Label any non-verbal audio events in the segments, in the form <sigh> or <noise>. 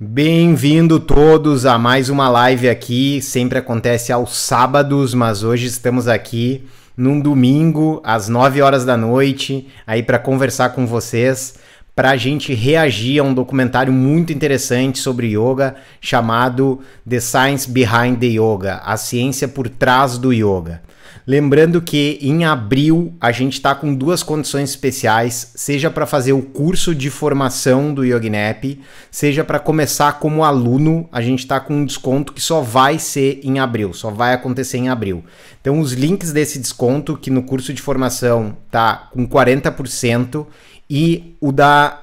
Bem-vindo todos a mais uma live aqui. Sempre acontece aos sábados, mas hoje estamos aqui num domingo às 9 horas da noite, aí para conversar com vocês, para a gente reagir a um documentário muito interessante sobre yoga chamado The Science Behind the Yoga, a ciência por trás do yoga. Lembrando que em abril a gente está com duas condições especiais, seja para fazer o curso de formação do Yognap, seja para começar como aluno, a gente está com um desconto que só vai ser em abril, só vai acontecer em abril. Então os links desse desconto, que no curso de formação tá com 40% e o da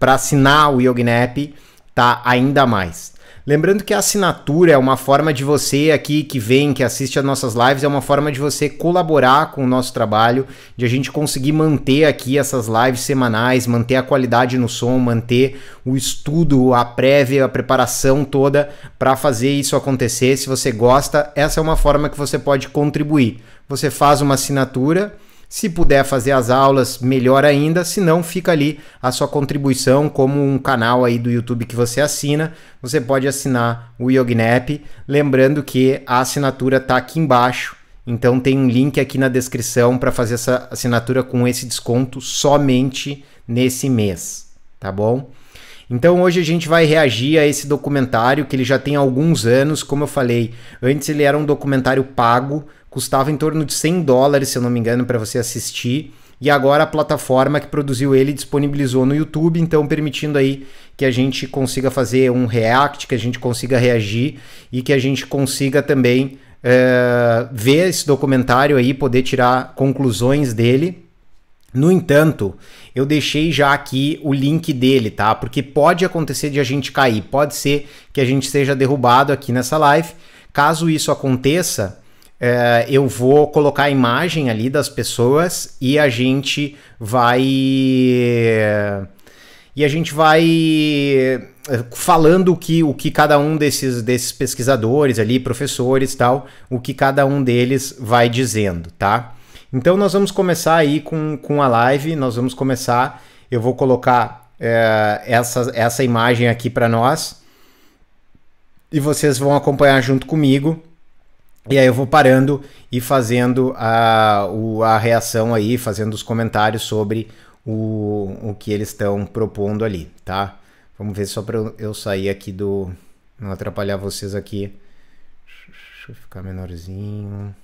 para assinar o Yognap tá ainda mais. Lembrando que a assinatura é uma forma de você aqui que vem, que assiste as nossas lives, é uma forma de você colaborar com o nosso trabalho, de a gente conseguir manter aqui essas lives semanais, manter a qualidade no som, manter o estudo, a prévia, a preparação toda para fazer isso acontecer. Se você gosta, essa é uma forma que você pode contribuir. Você faz uma assinatura se puder fazer as aulas, melhor ainda, se não, fica ali a sua contribuição como um canal aí do YouTube que você assina. Você pode assinar o Yognap, lembrando que a assinatura está aqui embaixo. Então tem um link aqui na descrição para fazer essa assinatura com esse desconto somente nesse mês, tá bom? Então hoje a gente vai reagir a esse documentário que ele já tem alguns anos, como eu falei, antes ele era um documentário pago custava em torno de 100 dólares, se eu não me engano, para você assistir. E agora a plataforma que produziu ele disponibilizou no YouTube, então permitindo aí que a gente consiga fazer um react, que a gente consiga reagir e que a gente consiga também eh, ver esse documentário aí, poder tirar conclusões dele. No entanto, eu deixei já aqui o link dele, tá? Porque pode acontecer de a gente cair, pode ser que a gente seja derrubado aqui nessa live. Caso isso aconteça, é, eu vou colocar a imagem ali das pessoas e a gente vai. E a gente vai eh, falando o que, o que cada um desses, desses pesquisadores ali, professores tal, o que cada um deles vai dizendo, tá? Então nós vamos começar aí com, com a live, nós vamos começar, eu vou colocar é, essa, essa imagem aqui para nós e vocês vão acompanhar junto comigo e aí eu vou parando e fazendo a, o, a reação aí, fazendo os comentários sobre o, o que eles estão propondo ali, tá? Vamos ver só para eu sair aqui do. Não atrapalhar vocês aqui. Deixa eu ficar menorzinho.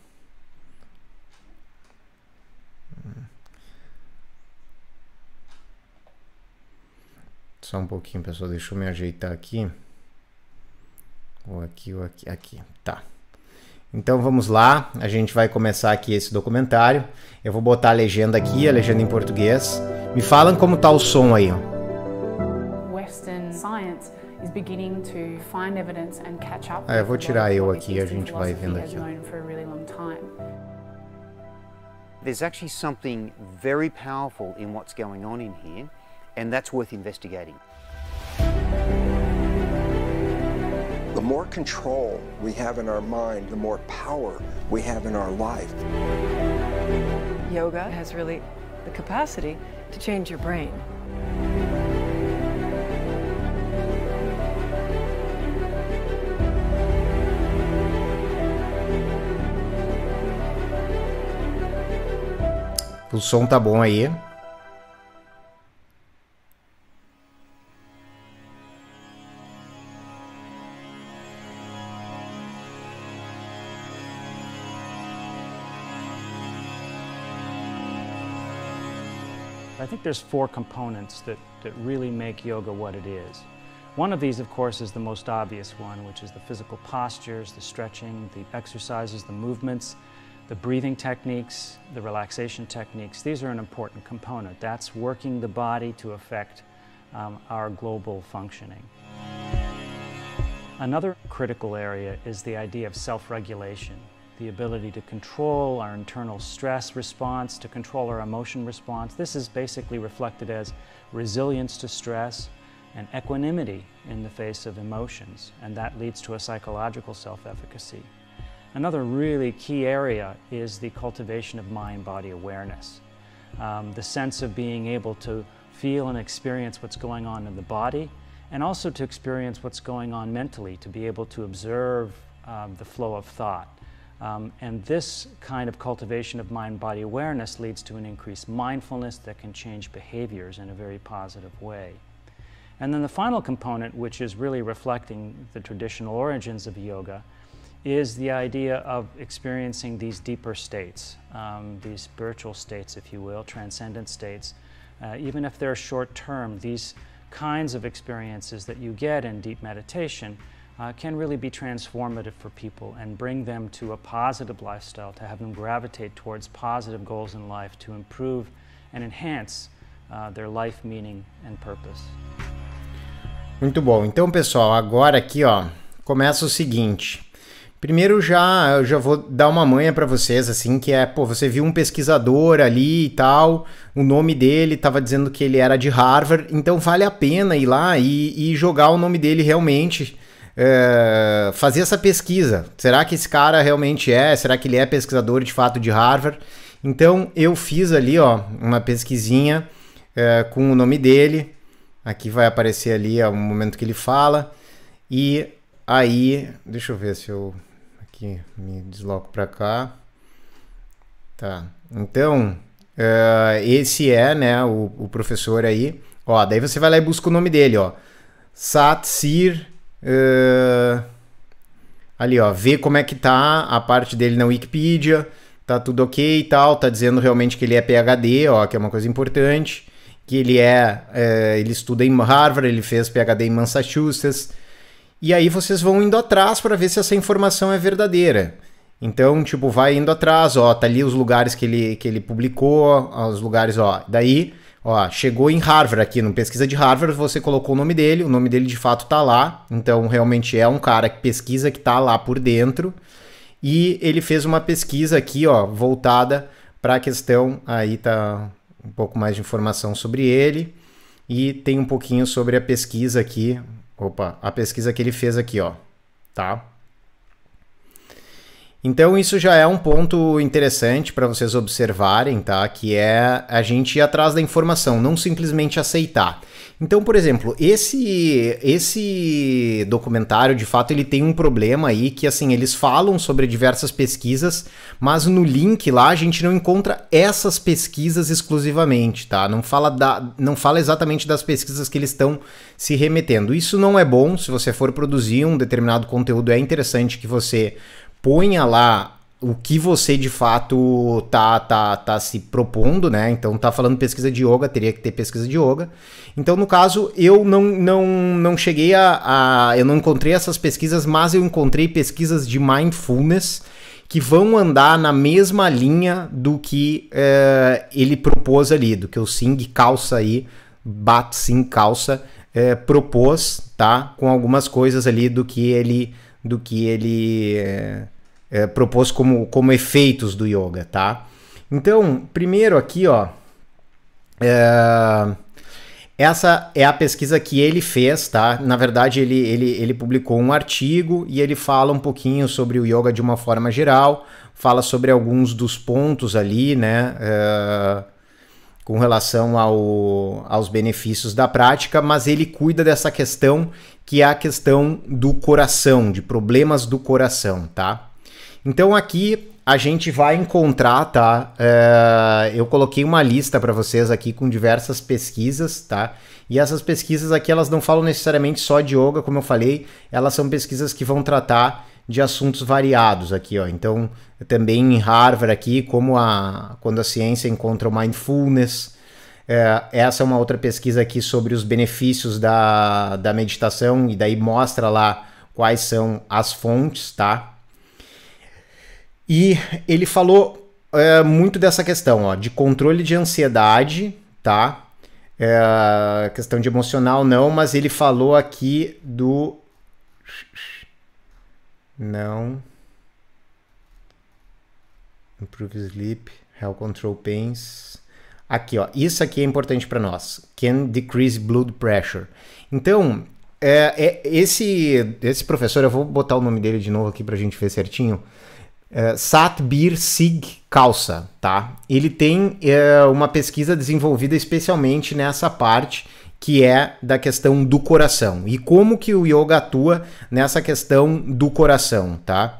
Só um pouquinho, pessoal. Deixa eu me ajeitar aqui. Ou aqui, ou aqui. Aqui. Tá. Então vamos lá, a gente vai começar aqui esse documentário. Eu vou botar a legenda aqui, a legenda em português. Me falam como tá o som aí. Western science is beginning to find evidence and catch up. Ah, eu vou tirar eu aqui, a gente vai vendo aqui. There's actually something very powerful in what's going on in here, and that's worth investigating. The more control we have in our mind, the more power we have in our life. Yoga has really the capacity to change your brain. O som tá bom aí. there's four components that, that really make yoga what it is. One of these, of course, is the most obvious one, which is the physical postures, the stretching, the exercises, the movements, the breathing techniques, the relaxation techniques. These are an important component. That's working the body to affect um, our global functioning. Another critical area is the idea of self-regulation the ability to control our internal stress response, to control our emotion response. This is basically reflected as resilience to stress and equanimity in the face of emotions, and that leads to a psychological self-efficacy. Another really key area is the cultivation of mind-body awareness. Um, the sense of being able to feel and experience what's going on in the body, and also to experience what's going on mentally, to be able to observe um, the flow of thought. Um, and this kind of cultivation of mind body awareness leads to an increased mindfulness that can change behaviors in a very positive way. And then the final component, which is really reflecting the traditional origins of yoga, is the idea of experiencing these deeper states, um, these spiritual states, if you will, transcendent states. Uh, even if they're short term, these kinds of experiences that you get in deep meditation uh, can really be transformative for people and bring them to a positive lifestyle, to have them gravitate towards positive goals in life, to improve and enhance uh, their life meaning and purpose. Muito bom. Então, pessoal, agora aqui, ó, começa o seguinte. Primeiro já eu já vou dar uma manha para vocês assim, que é, pô, você viu um pesquisador ali e tal, o nome dele tava dizendo que ele era de Harvard, então vale a pena ir lá e, e jogar o nome dele realmente é, fazer essa pesquisa. Será que esse cara realmente é? Será que ele é pesquisador de fato de Harvard? Então eu fiz ali ó, uma pesquisinha é, com o nome dele. Aqui vai aparecer ali ó, é o momento que ele fala. E aí, deixa eu ver se eu aqui me desloco para cá. Tá. Então, é, esse é, né, o, o, professor aí. Ó, daí você vai lá e busca o nome dele, ó. Satsir Uh, ali, ó, ver como é que tá a parte dele na Wikipedia, tá tudo ok e tal, tá dizendo realmente que ele é PhD, ó, que é uma coisa importante, que ele é, é ele estuda em Harvard, ele fez PhD em Massachusetts, e aí vocês vão indo atrás para ver se essa informação é verdadeira. Então, tipo, vai indo atrás, ó, tá ali os lugares que ele, que ele publicou, os lugares, ó. Daí, Ó, chegou em Harvard aqui, no pesquisa de Harvard, você colocou o nome dele, o nome dele de fato tá lá, então realmente é um cara que pesquisa que tá lá por dentro. E ele fez uma pesquisa aqui, ó, voltada para a questão, aí tá um pouco mais de informação sobre ele e tem um pouquinho sobre a pesquisa aqui, opa, a pesquisa que ele fez aqui, ó, tá? Então isso já é um ponto interessante para vocês observarem, tá? Que é a gente ir atrás da informação, não simplesmente aceitar. Então, por exemplo, esse esse documentário, de fato, ele tem um problema aí que assim, eles falam sobre diversas pesquisas, mas no link lá a gente não encontra essas pesquisas exclusivamente, tá? Não fala da não fala exatamente das pesquisas que eles estão se remetendo. Isso não é bom, se você for produzir um determinado conteúdo é interessante que você ponha lá o que você de fato tá, tá, tá se propondo, né? Então tá falando pesquisa de yoga, teria que ter pesquisa de yoga. Então, no caso, eu não, não, não cheguei a, a. Eu não encontrei essas pesquisas, mas eu encontrei pesquisas de mindfulness que vão andar na mesma linha do que é, ele propôs ali, do que o Singh Calça aí, Bat Singh Calça, é, eh, propôs, tá? Com algumas coisas ali do que ele do que ele é, é, propôs como, como efeitos do yoga, tá? Então, primeiro aqui, ó, é, essa é a pesquisa que ele fez, tá? Na verdade, ele, ele, ele publicou um artigo e ele fala um pouquinho sobre o yoga de uma forma geral, fala sobre alguns dos pontos ali, né? com relação ao, aos benefícios da prática, mas ele cuida dessa questão que é a questão do coração, de problemas do coração, tá? Então aqui a gente vai encontrar, tá? É, eu coloquei uma lista para vocês aqui com diversas pesquisas, tá? E essas pesquisas aqui elas não falam necessariamente só de yoga, como eu falei, elas são pesquisas que vão tratar de assuntos variados aqui, ó. Então, também em Harvard aqui, como a quando a ciência encontra o mindfulness. É, essa é uma outra pesquisa aqui sobre os benefícios da, da meditação e daí mostra lá quais são as fontes, tá? E ele falou é, muito dessa questão, ó, de controle de ansiedade, tá? É, questão de emocional não, mas ele falou aqui do não improve sleep, help control pains. Aqui, ó, isso aqui é importante para nós. Can decrease blood pressure. Então, é, é, esse esse professor, eu vou botar o nome dele de novo aqui para a gente ver certinho. É, Satbir Sig Kalsa, tá? Ele tem é, uma pesquisa desenvolvida especialmente nessa parte que é da questão do coração e como que o yoga atua nessa questão do coração, tá?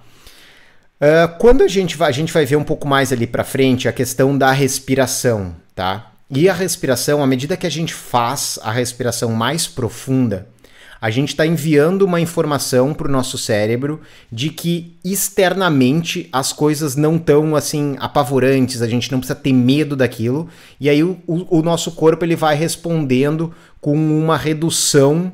Uh, quando a gente vai, a gente vai ver um pouco mais ali para frente a questão da respiração, tá? E a respiração, à medida que a gente faz a respiração mais profunda, a gente está enviando uma informação para o nosso cérebro de que externamente as coisas não estão assim apavorantes, a gente não precisa ter medo daquilo, e aí o, o, o, nosso corpo ele vai respondendo com uma redução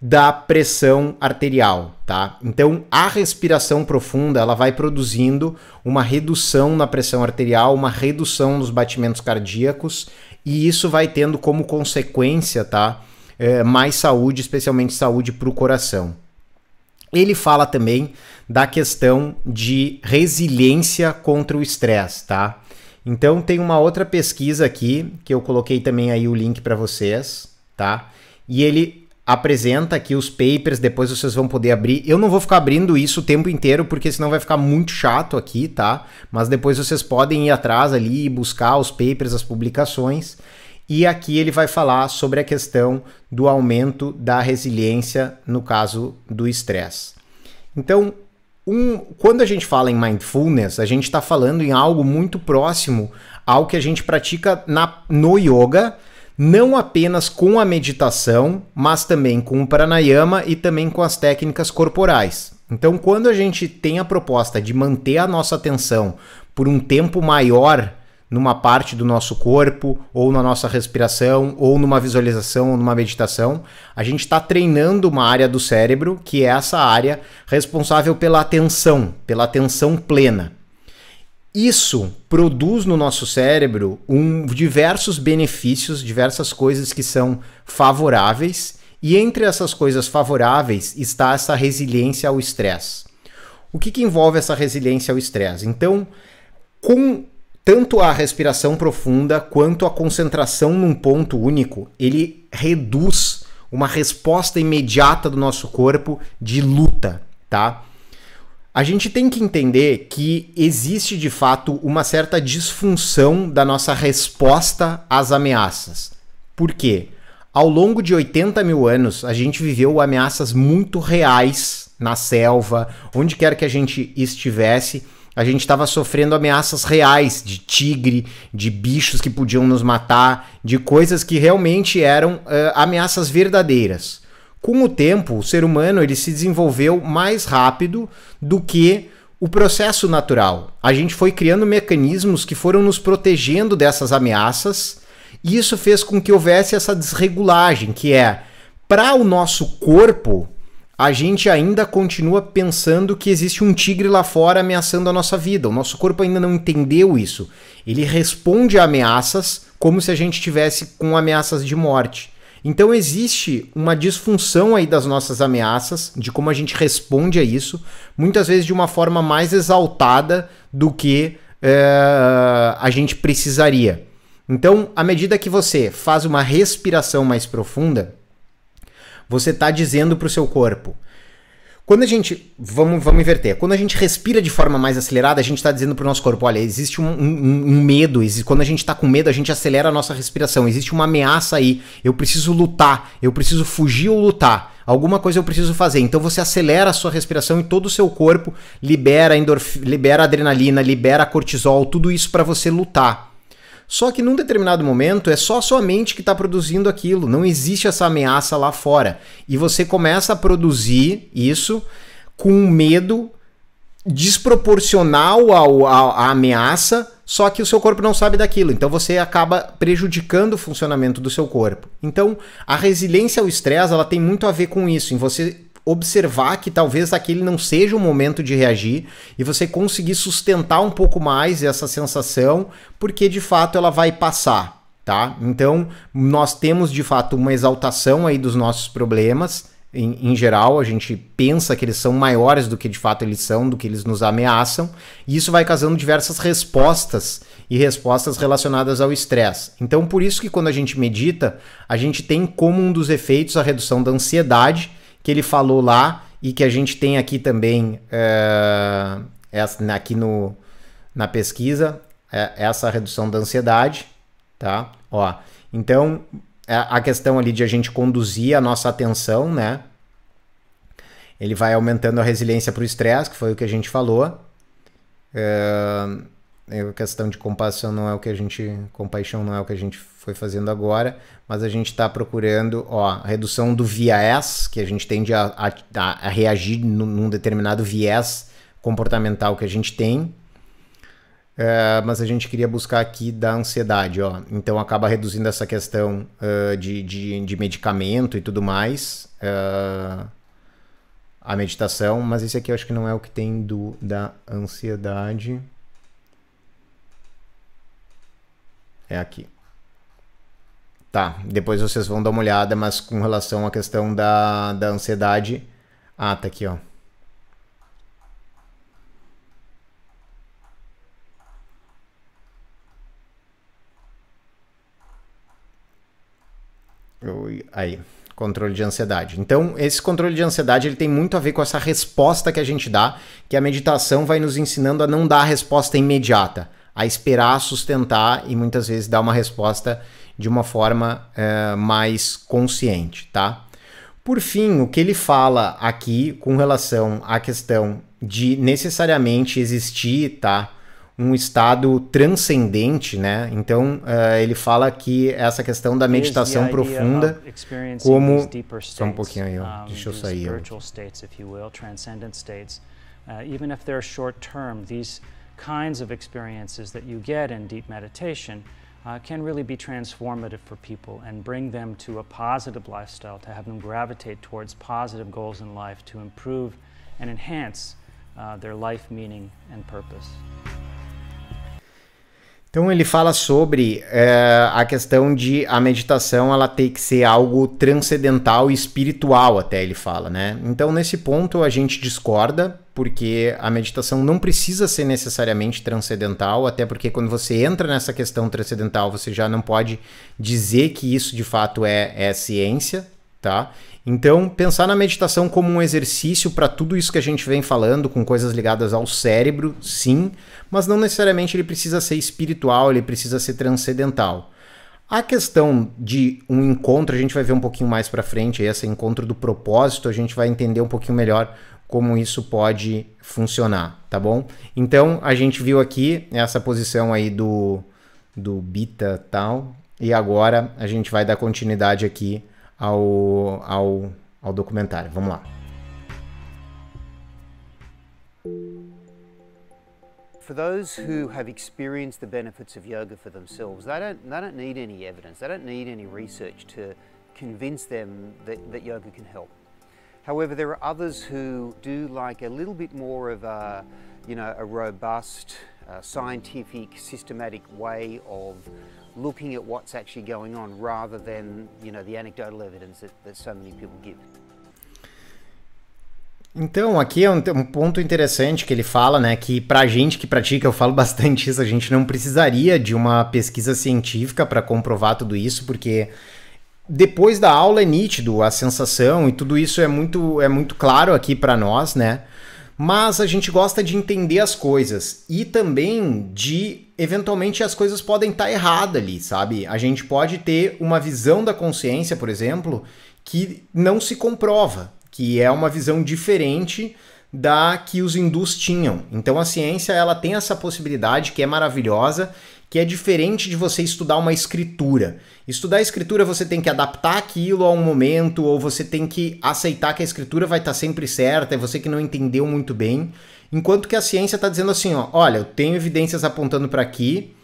da pressão arterial, tá? Então, a respiração profunda, ela vai produzindo uma redução na pressão arterial, uma redução nos batimentos cardíacos, e isso vai tendo como consequência, tá? É, mais saúde, especialmente saúde para o coração. Ele fala também da questão de resiliência contra o estresse, tá? Então, tem uma outra pesquisa aqui que eu coloquei também aí o link para vocês tá? E ele apresenta aqui os papers, depois vocês vão poder abrir. Eu não vou ficar abrindo isso o tempo inteiro, porque senão vai ficar muito chato aqui, tá? Mas depois vocês podem ir atrás ali e buscar os papers, as publicações. E aqui ele vai falar sobre a questão do aumento da resiliência no caso do estresse. Então, um, quando a gente fala em mindfulness, a gente está falando em algo muito próximo ao que a gente pratica na, no yoga, não apenas com a meditação, mas também com o pranayama e também com as técnicas corporais. Então, quando a gente tem a proposta de manter a nossa atenção por um tempo maior numa parte do nosso corpo, ou na nossa respiração, ou numa visualização, ou numa meditação, a gente está treinando uma área do cérebro que é essa área responsável pela atenção, pela atenção plena. Isso produz no nosso cérebro um, diversos benefícios, diversas coisas que são favoráveis, e entre essas coisas favoráveis está essa resiliência ao estresse. O que, que envolve essa resiliência ao estresse? Então, com tanto a respiração profunda quanto a concentração num ponto único, ele reduz uma resposta imediata do nosso corpo de luta, tá? A gente tem que entender que existe de fato uma certa disfunção da nossa resposta às ameaças. Por quê? Ao longo de 80 mil anos, a gente viveu ameaças muito reais na selva, onde quer que a gente estivesse. A gente estava sofrendo ameaças reais de tigre, de bichos que podiam nos matar, de coisas que realmente eram uh, ameaças verdadeiras com o tempo, o ser humano ele se desenvolveu mais rápido do que o processo natural. A gente foi criando mecanismos que foram nos protegendo dessas ameaças, e isso fez com que houvesse essa desregulagem, que é para o nosso corpo, a gente ainda continua pensando que existe um tigre lá fora ameaçando a nossa vida. O nosso corpo ainda não entendeu isso. Ele responde a ameaças como se a gente tivesse com ameaças de morte. Então existe uma disfunção aí das nossas ameaças, de como a gente responde a isso, muitas vezes de uma forma mais exaltada do que é, a gente precisaria. Então, à medida que você faz uma respiração mais profunda, você está dizendo para o seu corpo: quando a gente. Vamos, vamos inverter. Quando a gente respira de forma mais acelerada, a gente está dizendo para o nosso corpo: olha, existe um, um, um medo. Existe, quando a gente está com medo, a gente acelera a nossa respiração. Existe uma ameaça aí. Eu preciso lutar. Eu preciso fugir ou lutar. Alguma coisa eu preciso fazer. Então você acelera a sua respiração e todo o seu corpo libera, endorf... libera adrenalina, libera cortisol, tudo isso para você lutar. Só que num determinado momento é só a sua mente que está produzindo aquilo, não existe essa ameaça lá fora. E você começa a produzir isso com um medo desproporcional à ameaça, só que o seu corpo não sabe daquilo. Então você acaba prejudicando o funcionamento do seu corpo. Então a resiliência ao estresse ela tem muito a ver com isso, em você observar que talvez aquele não seja o momento de reagir e você conseguir sustentar um pouco mais essa sensação, porque de fato ela vai passar, tá? Então, nós temos de fato uma exaltação aí dos nossos problemas. Em, em, geral, a gente pensa que eles são maiores do que de fato eles são, do que eles nos ameaçam, e isso vai causando diversas respostas e respostas relacionadas ao estresse. Então, por isso que quando a gente medita, a gente tem como um dos efeitos a redução da ansiedade que ele falou lá e que a gente tem aqui também, é, aqui no, na pesquisa, é, essa redução da ansiedade, tá? Ó, então, é, a questão ali de a gente conduzir a nossa atenção, né? Ele vai aumentando a resiliência para o estresse, que foi o que a gente falou. Eh, é, a questão de compaixão não é o que a gente compaixão não é o que a gente foi fazendo agora, mas a gente está procurando ó, a redução do viés que a gente tende a, a, a reagir num, determinado viés comportamental que a gente tem, é, mas a gente queria buscar aqui da ansiedade, ó. Então acaba reduzindo essa questão uh, de, de, de, medicamento e tudo mais, uh, a meditação, mas esse aqui eu acho que não é o que tem do da ansiedade. É aqui. Tá, depois vocês vão dar uma olhada, mas com relação à questão da, da ansiedade. Ah, tá aqui, ó. Aí, controle de ansiedade. Então, esse controle de ansiedade ele tem muito a ver com essa resposta que a gente dá, que a meditação vai nos ensinando a não dar a resposta imediata a esperar sustentar e muitas vezes dar uma resposta de uma forma é, mais consciente, tá? Por fim, o que ele fala aqui com relação à questão de necessariamente existir, tá? Um estado transcendente, né? Então, uh, ele fala que essa questão da meditação profunda, como. Só um pouquinho aí, ó. deixa eu sair. Ó. kinds of experiences that you get in deep meditation uh, can really be transformative for people and bring them to a positive lifestyle, to have them gravitate towards positive goals in life, to improve and enhance uh, their life meaning and purpose. Então ele fala sobre é, a questão de a meditação ela ter que ser algo transcendental e espiritual até ele fala, né? Então nesse ponto a gente discorda porque a meditação não precisa ser necessariamente transcendental, até porque quando você entra nessa questão transcendental você já não pode dizer que isso de fato é, é ciência, tá? Então, pensar na meditação como um exercício para tudo isso que a gente vem falando, com coisas ligadas ao cérebro, sim, mas não necessariamente ele precisa ser espiritual, ele precisa ser transcendental. A questão de um encontro, a gente vai ver um pouquinho mais para frente, esse encontro do propósito, a gente vai entender um pouquinho melhor como isso pode funcionar, tá bom? Então, a gente viu aqui essa posição aí do do bita tal, e agora a gente vai dar continuidade aqui ao, ao, ao documentário. Vamos lá. for those who have experienced the benefits of yoga for themselves, they don't, they don't need any evidence, they don't need any research to convince them that, that yoga can help. However, there are others who do like a little bit more of a, you know, a robust, uh, scientific, systematic way of looking at what's actually going on rather than, you know, the anecdotal evidence that, that so many people give. Então, aqui é um, um, ponto interessante que ele fala, né? Que pra gente que pratica, eu falo <laughs> bastante isso, a gente não precisaria de uma pesquisa científica para comprovar tudo isso, porque depois da aula é nítido a sensação e tudo isso é muito, é muito claro aqui para nós, né? mas a gente gosta de entender as coisas e também de eventualmente as coisas podem estar tá erradas ali, sabe? A gente pode ter uma visão da consciência, por exemplo, que não se comprova, que é uma visão diferente da que os hindus tinham. Então a ciência ela tem essa possibilidade que é maravilhosa que é diferente de você estudar uma escritura. Estudar a escritura você tem que adaptar aquilo a um momento, ou você tem que aceitar que a escritura vai estar tá sempre certa, é você que não entendeu muito bem. Enquanto que a ciência está dizendo assim: ó, olha, eu tenho evidências apontando para aqui,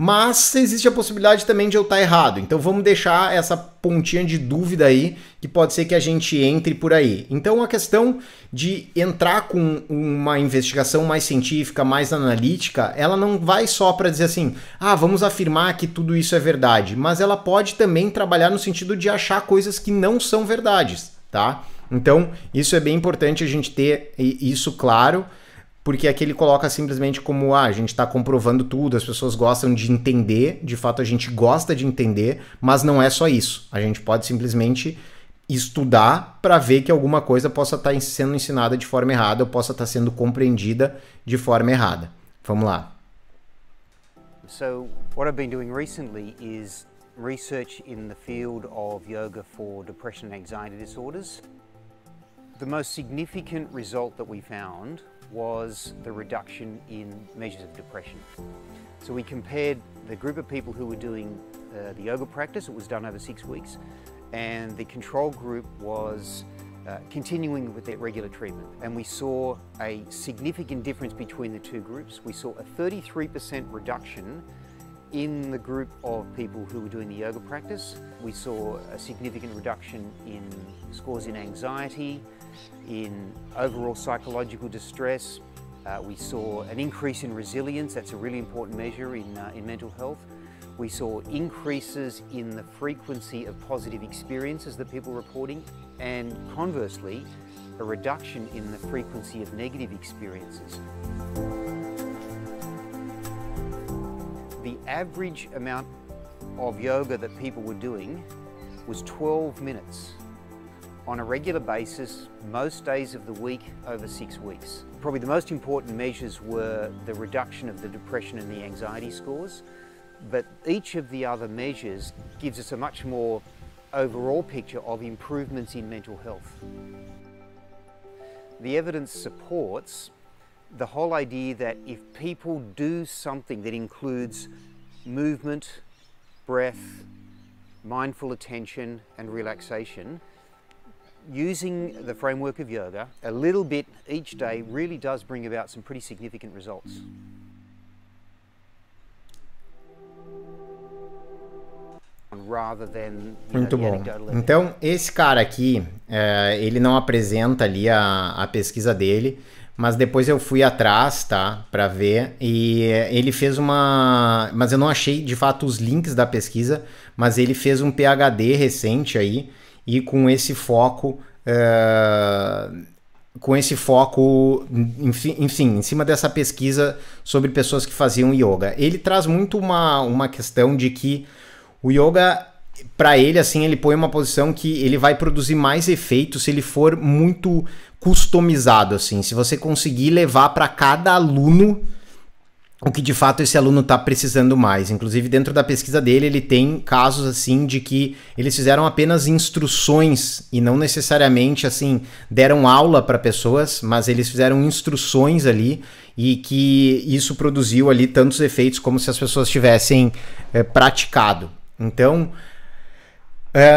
mas existe a possibilidade também de eu estar errado. Então vamos deixar essa pontinha de dúvida aí, que pode ser que a gente entre por aí. Então a questão de entrar com uma investigação mais científica, mais analítica, ela não vai só para dizer assim, ah, vamos afirmar que tudo isso é verdade, mas ela pode também trabalhar no sentido de achar coisas que não são verdades, tá? Então, isso é bem importante a gente ter isso claro porque aqui ele coloca simplesmente como ah, a gente está comprovando tudo, as pessoas gostam de entender, de fato a gente gosta de entender, mas não é só isso. A gente pode simplesmente estudar para ver que alguma coisa possa estar tá sendo ensinada de forma errada ou possa estar tá sendo compreendida de forma errada. Vamos lá. So, what I've been doing recently is research in the field of yoga for depression and anxiety disorders. The most significant result that we found was the reduction in measures of depression. So we compared the group of people who were doing uh, the yoga practice, it was done over six weeks, and the control group was uh, continuing with their regular treatment. And we saw a significant difference between the two groups. We saw a 33% reduction in the group of people who were doing the yoga practice. We saw a significant reduction in scores in anxiety, in overall psychological distress. Uh, we saw an increase in resilience, that's a really important measure in, uh, in mental health. We saw increases in the frequency of positive experiences that people were reporting, and conversely, a reduction in the frequency of negative experiences. The average amount of yoga that people were doing was 12 minutes on a regular basis, most days of the week over six weeks. Probably the most important measures were the reduction of the depression and the anxiety scores, but each of the other measures gives us a much more overall picture of improvements in mental health. The evidence supports the whole idea that if people do something that includes movement, breath, mindful attention and relaxation, using the framework of yoga a little bit each day really does bring about some pretty significant results. Muito bom. Então, esse cara aqui, é, ele não apresenta ali a, a pesquisa dele, mas depois eu fui atrás, tá, para ver e ele fez uma, mas eu não achei de fato os links da pesquisa, mas ele fez um PhD recente aí e com esse foco. Eh, com esse foco, enfim, enfim, em cima dessa pesquisa sobre pessoas que faziam yoga. Ele traz muito uma, uma questão de que o yoga, para ele, assim, ele põe uma posição que ele vai produzir mais efeito se ele for muito customizado, assim. Se você conseguir levar para cada aluno o que de fato esse aluno está precisando mais. Inclusive, dentro da pesquisa dele, ele tem casos assim de que eles fizeram apenas instruções e não necessariamente assim deram aula para pessoas, mas eles fizeram instruções ali e que isso produziu ali tantos efeitos como se as pessoas tivessem é, praticado. Então, é,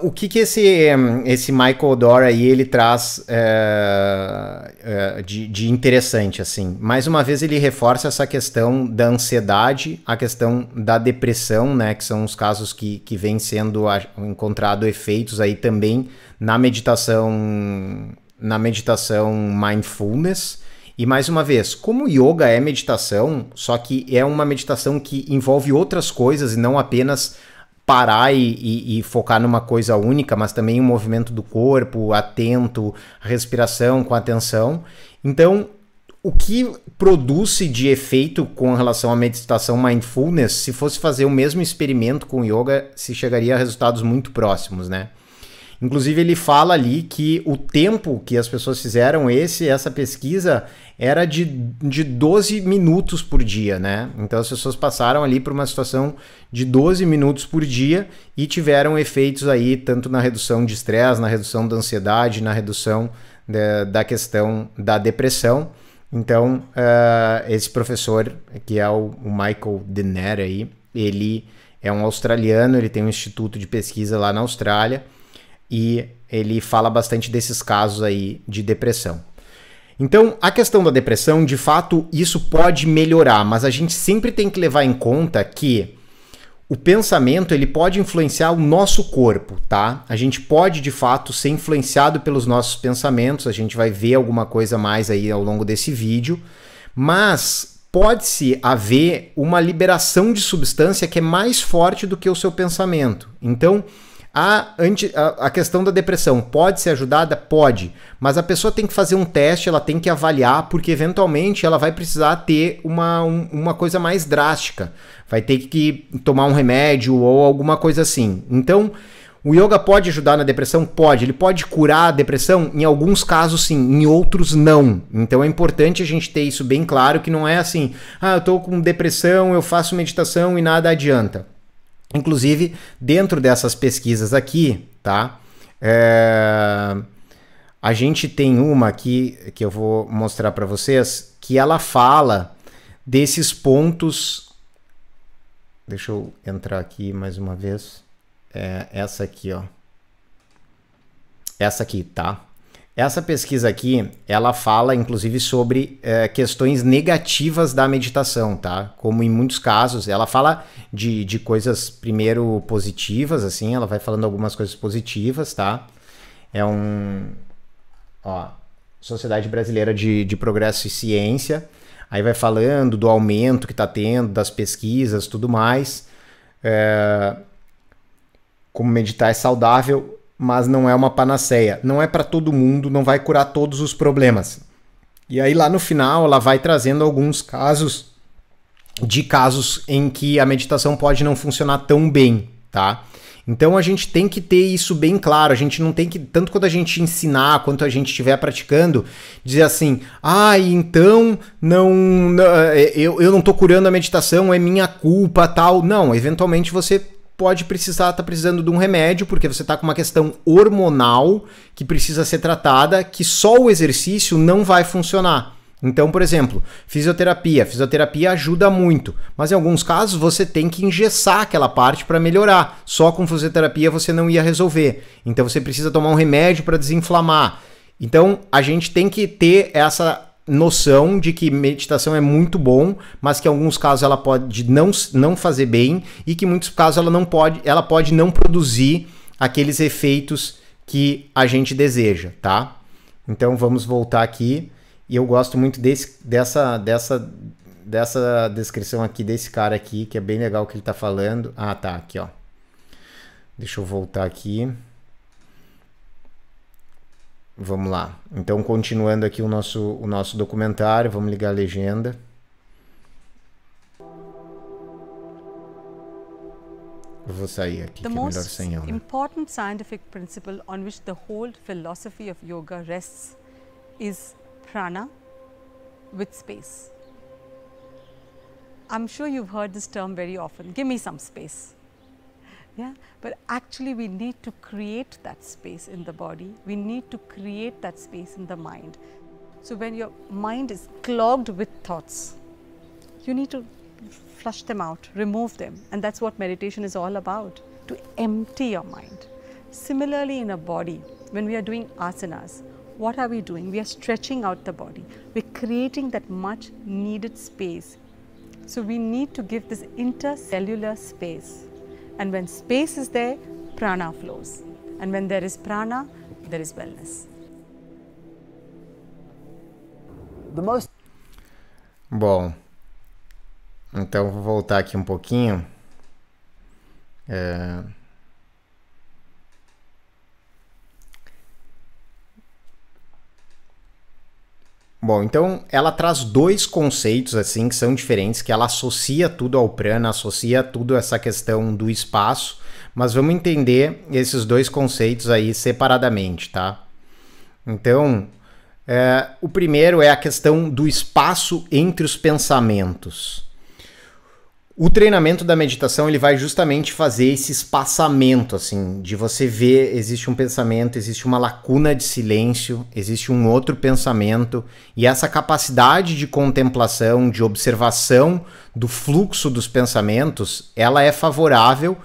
o que que esse, esse Michael Dora aí, ele traz uh, uh, de, de, interessante, assim? Mais uma vez ele reforça essa questão da ansiedade, a questão da depressão, né? Que são os casos que, que vêm sendo encontrado efeitos aí também na meditação, na meditação mindfulness. E mais uma vez, como yoga é meditação, só que é uma meditação que envolve outras coisas e não apenas parar e, e, e, focar numa coisa única, mas também o movimento do corpo, atento, respiração com atenção. Então, o que produz de efeito com relação à meditação mindfulness, se fosse fazer o mesmo experimento com yoga, se chegaria a resultados muito próximos, né? Inclusive, ele fala ali que o tempo que as pessoas fizeram esse essa pesquisa era de, de 12 minutos por dia, né? Então as pessoas passaram ali por uma situação de 12 minutos por dia e tiveram efeitos aí tanto na redução de estresse, na redução da ansiedade, na redução da, né, da questão da depressão. Então, uh, esse professor, que é o, o Michael Denner aí, ele é um australiano, ele tem um instituto de pesquisa lá na Austrália e ele fala bastante desses casos aí de depressão. Então, a questão da depressão, de fato, isso pode melhorar, mas a gente sempre tem que levar em conta que o pensamento ele pode influenciar o nosso corpo, tá? A gente pode de fato ser influenciado pelos nossos pensamentos, a gente vai ver alguma coisa mais aí ao longo desse vídeo, mas pode-se haver uma liberação de substância que é mais forte do que o seu pensamento. Então, a, anti, a, a, questão da depressão pode ser ajudada? Pode. Mas a pessoa tem que fazer um teste, ela tem que avaliar, porque eventualmente ela vai precisar ter uma, um, uma coisa mais drástica. Vai ter que tomar um remédio ou alguma coisa assim. Então, o yoga pode ajudar na depressão? Pode. Ele pode curar a depressão? Em alguns casos, sim. Em outros, não. Então é importante a gente ter isso bem claro, que não é assim, ah, eu tô com depressão, eu faço meditação e nada adianta. Inclusive, dentro dessas pesquisas aqui, tá? É... A gente tem uma aqui que eu vou mostrar para vocês que ela fala desses pontos. Deixa eu entrar aqui mais uma vez. É essa aqui, ó. Essa aqui, tá? Essa pesquisa aqui, ela fala inclusive sobre é, questões negativas da meditação, tá? Como em muitos casos, ela fala de, de coisas, primeiro, positivas, assim, ela vai falando algumas coisas positivas, tá? É um. Ó, Sociedade Brasileira de, de Progresso e Ciência. Aí vai falando do aumento que está tendo, das pesquisas, tudo mais. É, como meditar é saudável mas não é uma panaceia. Não é para todo mundo, não vai curar todos os problemas. E aí lá no final ela vai trazendo alguns casos de casos em que a meditação pode não funcionar tão bem, tá? Então a gente tem que ter isso bem claro, a gente não tem que, tanto quando a gente ensinar, quanto a gente estiver praticando, dizer assim, ah, então não, não eh, eu, eu não estou curando a meditação, é minha culpa, tal. Não, eventualmente você pode precisar estar tá precisando de um remédio, porque você está com uma questão hormonal que precisa ser tratada, que só o exercício não vai funcionar. Então, por exemplo, fisioterapia. Fisioterapia ajuda muito, mas em alguns casos você tem que engessar aquela parte para melhorar. Só com fisioterapia você não ia resolver. Então você precisa tomar um remédio para desinflamar. Então a gente tem que ter essa noção de que meditação é muito bom, mas que em alguns casos ela pode não, não fazer bem e que em muitos casos ela não pode, ela pode não produzir aqueles efeitos que a gente deseja, tá? Então vamos voltar aqui e eu gosto muito desse, dessa dessa dessa descrição aqui desse cara aqui, que é bem legal o que ele tá falando. Ah, tá, aqui, ó. Deixa eu voltar aqui. Vamos lá. Então, continuando aqui o nosso, o nosso documentário, vamos ligar a legenda. Eu vou sair aqui, the que é melhor sem ela. Né? important scientific principle on which the whole philosophy of yoga rests is prana with space. I'm sure you've heard this term very often. Give me some space. Yeah, but actually we need to create that space in the body. We need to create that space in the mind. So when your mind is clogged with thoughts, you need to flush them out, remove them. And that's what meditation is all about, to empty your mind. Similarly in a body, when we are doing asanas, what are we doing? We are stretching out the body. We're creating that much needed space. So we need to give this intercellular space and when space is there, prana flows. And when there is prana, there is wellness. The most... Bom, então vou voltar aqui um pouquinho. É... Bom, então ela traz dois conceitos assim que são diferentes, que ela associa tudo ao prana, associa tudo essa questão do espaço, mas vamos entender esses dois conceitos aí separadamente, tá? Então, é, o primeiro é a questão do espaço entre os pensamentos. O treinamento da meditação ele vai justamente fazer esse espaçamento, assim, de você ver existe um pensamento, existe uma lacuna de silêncio, existe um outro pensamento e essa capacidade de contemplação, de observação do fluxo dos pensamentos, ela é favorável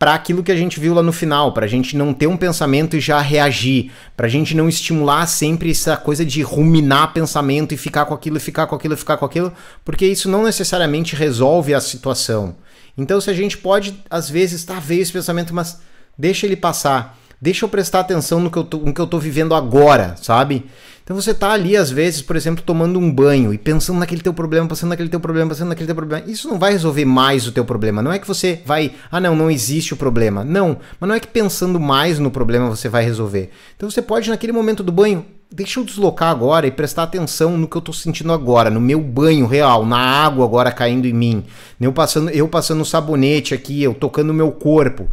para aquilo que a gente viu lá no final, para a gente não ter um pensamento e já reagir, para a gente não estimular sempre essa coisa de ruminar pensamento e ficar com aquilo, ficar com aquilo, ficar com aquilo, porque isso não necessariamente resolve a situação. Então, se a gente pode, às vezes, tá, veio esse pensamento, mas deixa ele passar, deixa eu prestar atenção no que eu tô, no que eu tô vivendo agora, sabe? Então você tá ali, às vezes, por exemplo, tomando um banho e pensando naquele teu problema, pensando naquele teu problema, pensando naquele teu problema. Isso não vai resolver mais o teu problema. Não é que você vai, ah, não, não existe o problema. Não, mas não é que pensando mais no problema você vai resolver. Então você pode, naquele momento do banho, deixa eu deslocar agora e prestar atenção no que eu estou sentindo agora, no meu banho real, na água agora caindo em mim, eu passando, eu passando sabonete aqui, eu tocando o meu corpo.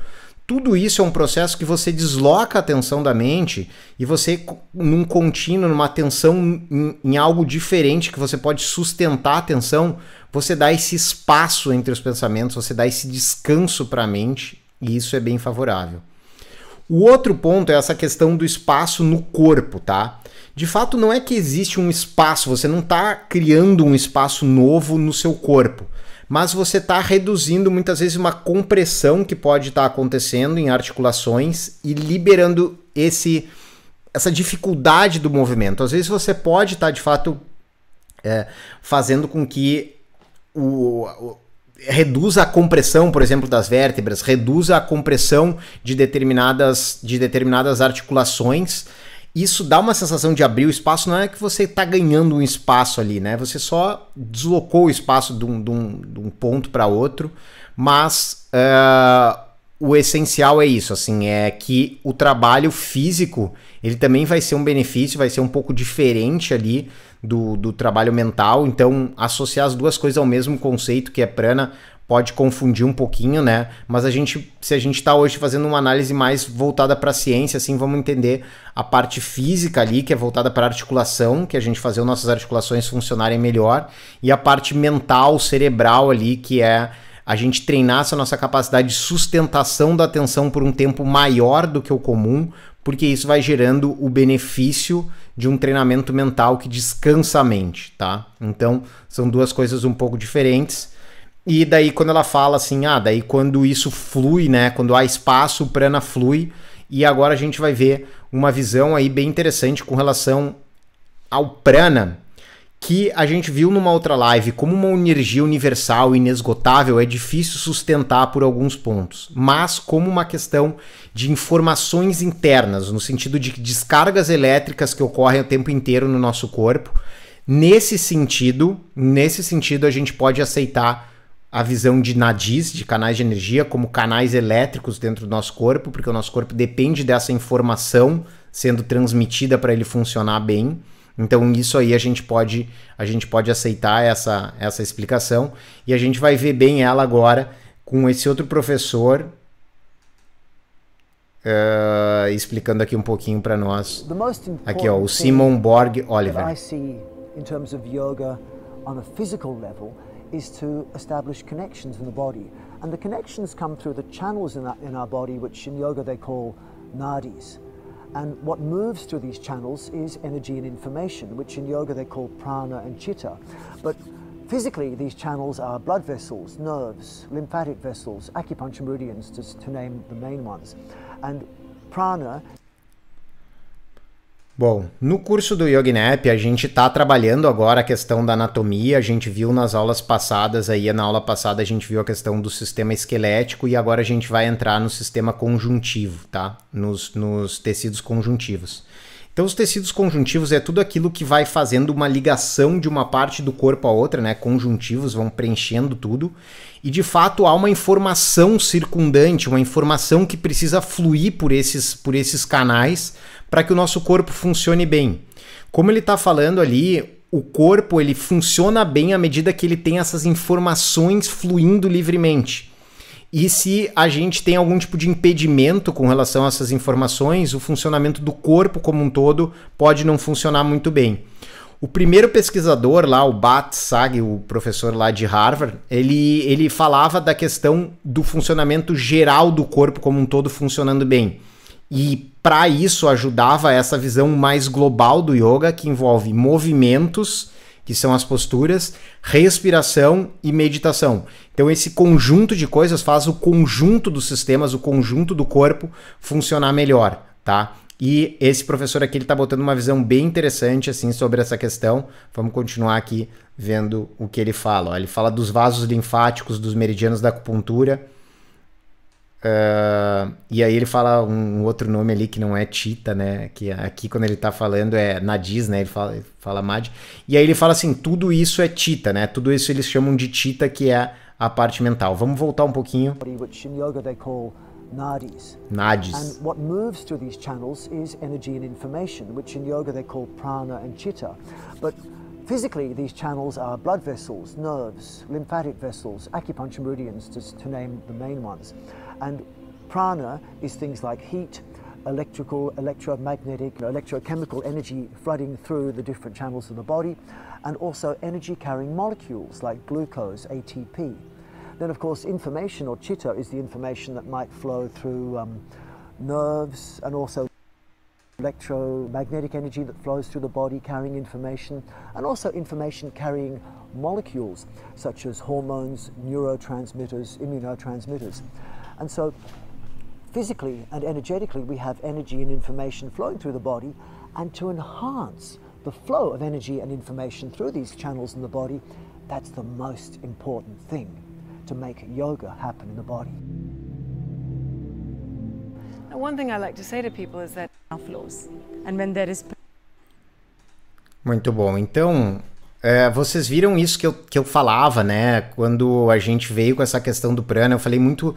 Tudo isso é um processo que você desloca a atenção da mente e você, num contínuo, numa atenção em, em, algo diferente que você pode sustentar a atenção, você dá esse espaço entre os pensamentos, você dá esse descanso para a mente e isso é bem favorável. O outro ponto é essa questão do espaço no corpo, tá? De fato, não é que existe um espaço, você não está criando um espaço novo no seu corpo mas você está reduzindo muitas vezes uma compressão que pode estar tá acontecendo em articulações e liberando esse essa dificuldade do movimento. Às vezes você pode estar tá, de fato é, fazendo com que o, o reduza a compressão, por exemplo, das vértebras, reduza a compressão de determinadas, de determinadas articulações isso dá uma sensação de abrir o espaço, não é que você está ganhando um espaço ali, né? Você só deslocou o espaço de um, de um, de um ponto para outro, mas uh, o essencial é isso, assim, é que o trabalho físico ele também vai ser um benefício, vai ser um pouco diferente ali do, do trabalho mental. Então, associar as duas coisas ao mesmo conceito que é prana, pode confundir um pouquinho, né? Mas a gente, se a gente está hoje fazendo uma análise mais voltada para a ciência, assim, vamos entender a parte física ali, que é voltada para articulação, que a gente fazer nossas articulações funcionarem melhor, e a parte mental, cerebral ali, que é a gente treinar essa nossa capacidade de sustentação da atenção por um tempo maior do que o comum, porque isso vai gerando o benefício de um treinamento mental que descansa a mente, tá? Então, são duas coisas um pouco diferentes e daí quando ela fala assim, ah, daí quando isso flui, né, quando há espaço, o prana flui. E agora a gente vai ver uma visão aí bem interessante com relação ao prana, que a gente viu numa outra live como uma energia universal inesgotável é difícil sustentar por alguns pontos, mas como uma questão de informações internas, no sentido de descargas elétricas que ocorrem o tempo inteiro no nosso corpo. Nesse sentido, nesse sentido a gente pode aceitar a visão de nadis, de canais de energia, como canais elétricos dentro do nosso corpo, porque o nosso corpo depende dessa informação sendo transmitida para ele funcionar bem. Então isso aí a gente pode a gente pode aceitar essa essa explicação e a gente vai ver bem ela agora com esse outro professor uh, explicando aqui um pouquinho para nós. Aqui ó, o Simon Borg Oliver. yoga is to establish connections in the body. And the connections come through the channels in our, in our body, which in yoga they call nadis. And what moves through these channels is energy and information, which in yoga they call prana and chitta. But physically, these channels are blood vessels, nerves, lymphatic vessels, acupuncture meridians, just to name the main ones. And prana Bom, no curso do YogiNap a gente está trabalhando agora a questão da anatomia, a gente viu nas aulas passadas aí, na aula passada a gente viu a questão do sistema esquelético e agora a gente vai entrar no sistema conjuntivo, tá? Nos, nos tecidos conjuntivos. Então os tecidos conjuntivos é tudo aquilo que vai fazendo uma ligação de uma parte do corpo a outra, né? Conjuntivos vão preenchendo tudo e de fato há uma informação circundante, uma informação que precisa fluir por esses, por esses canais para que o nosso corpo funcione bem. Como ele está falando ali, o corpo ele funciona bem à medida que ele tem essas informações fluindo livremente. E se a gente tem algum tipo de impedimento com relação a essas informações, o funcionamento do corpo como um todo pode não funcionar muito bem. O primeiro pesquisador lá, o Bat Sag, o professor lá de Harvard, ele, ele falava da questão do funcionamento geral do corpo como um todo funcionando bem. E para isso ajudava essa visão mais global do yoga, que envolve movimentos, que são as posturas, respiração e meditação. Então, esse conjunto de coisas faz o conjunto dos sistemas, o conjunto do corpo funcionar melhor, tá? E esse professor aqui ele tá botando uma visão bem interessante assim sobre essa questão. Vamos continuar aqui vendo o que ele fala. Ó, ele fala dos vasos linfáticos, dos meridianos da acupuntura Uh, e aí ele fala um, um outro nome ali que não é Tita, né? Que aqui quando ele tá falando é Nadiz, né? Ele fala, ele fala Mad. E aí ele fala assim: tudo isso é Tita, né? Tudo isso eles chamam de Tita, que é a parte mental. Vamos voltar um pouquinho. nadis. Nadis. And what moves through these channels is energy and information, which in yoga they call prana and chitta. But physically, these channels are blood vessels, nerves, lymphatic vessels, acupuncture meridians, just to name the main ones. And prana is things like heat, electrical, electromagnetic, electrochemical energy flooding through the different channels of the body, and also energy carrying molecules like glucose, ATP. Then, of course, information or chitta is the information that might flow through um, nerves and also electromagnetic energy that flows through the body carrying information, and also information carrying molecules such as hormones, neurotransmitters, immunotransmitters. And so physically and energetically, we have energy and information flowing through the body. And to enhance the flow of energy and information through these channels in the body, that's the most important thing to make yoga happen in the body. Now, one thing I like to say to people is that flows, and when there is Muito bom. Então, é, vocês viram isso que eu, que eu falava, né? Quando a gente veio com essa questão do prana, eu falei muito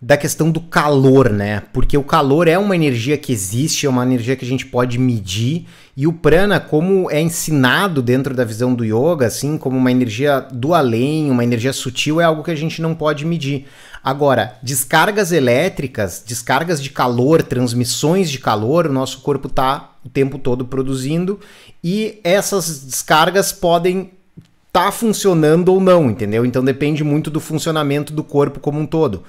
da questão do calor, né? Porque o calor é uma energia que existe, é uma energia que a gente pode medir, e o prana, como é ensinado dentro da visão do yoga, assim, como uma energia do além, uma energia sutil, é algo que a gente não pode medir. Agora, descargas elétricas, descargas de calor, transmissões de calor, o nosso corpo está o tempo todo produzindo, e essas descargas podem estar tá funcionando ou não, entendeu? Então depende muito do funcionamento do corpo como um todo.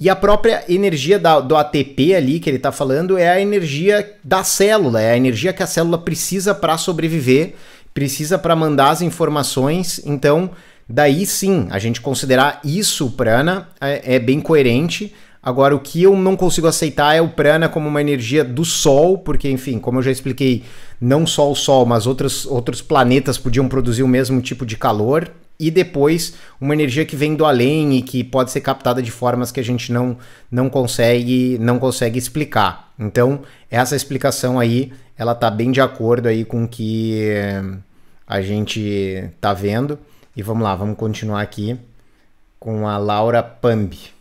E a própria energia da, do ATP ali que ele está falando é a energia da célula, é a energia que a célula precisa para sobreviver, precisa para mandar as informações. Então, daí sim, a gente considerar isso prana é, é bem coerente. Agora, o que eu não consigo aceitar é o prana como uma energia do Sol, porque, enfim, como eu já expliquei, não só o Sol, mas outros, outros planetas podiam produzir o mesmo tipo de calor, e depois uma energia que vem do além e que pode ser captada de formas que a gente não, não consegue não consegue explicar. Então, essa explicação aí, ela tá bem de acordo aí com o que eh, a gente tá vendo. E vamos lá, vamos continuar aqui com a Laura Pambi.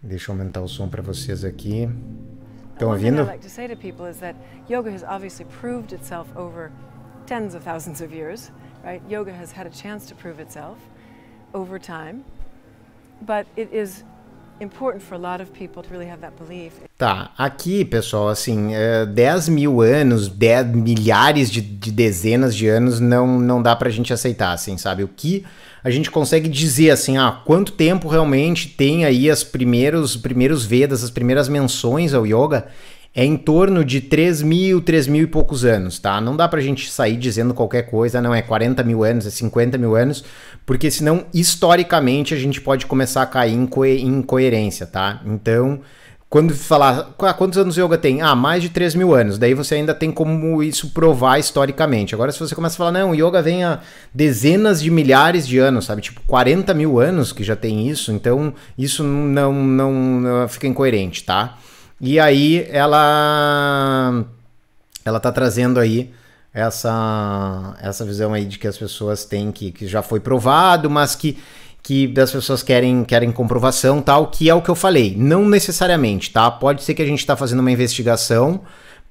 Deixa eu aumentar o som para vocês aqui. Estão ouvindo? yoga has obviously proved itself over tens of thousands of years right? Yoga has had a chance to prove itself over time, but it is Tá, aqui pessoal, assim, é, 10 mil anos, 10 milhares de, de, dezenas de anos não, não dá pra gente aceitar, assim, sabe? O que a gente consegue dizer, assim, ah, quanto tempo realmente tem aí as primeiros, primeiros Vedas, as primeiras menções ao yoga, é em torno de 3 mil, 3 mil e poucos anos, tá? Não dá pra gente sair dizendo qualquer coisa, não é 40 mil anos, é 50 mil anos, porque senão, historicamente, a gente pode começar a cair em incoerência, tá? Então, quando falar, ah, quantos anos o yoga tem? Ah, mais de 3 mil anos. Daí você ainda tem como isso provar historicamente. Agora, se você começa a falar, não, o yoga vem há dezenas de milhares de anos, sabe? Tipo, 40 mil anos que já tem isso, então isso não, não, não fica incoerente, tá? E aí ela ela tá trazendo aí essa essa visão aí de que as pessoas têm que que já foi provado, mas que que as pessoas querem querem comprovação, tal, que é o que eu falei, não necessariamente, tá? Pode ser que a gente tá fazendo uma investigação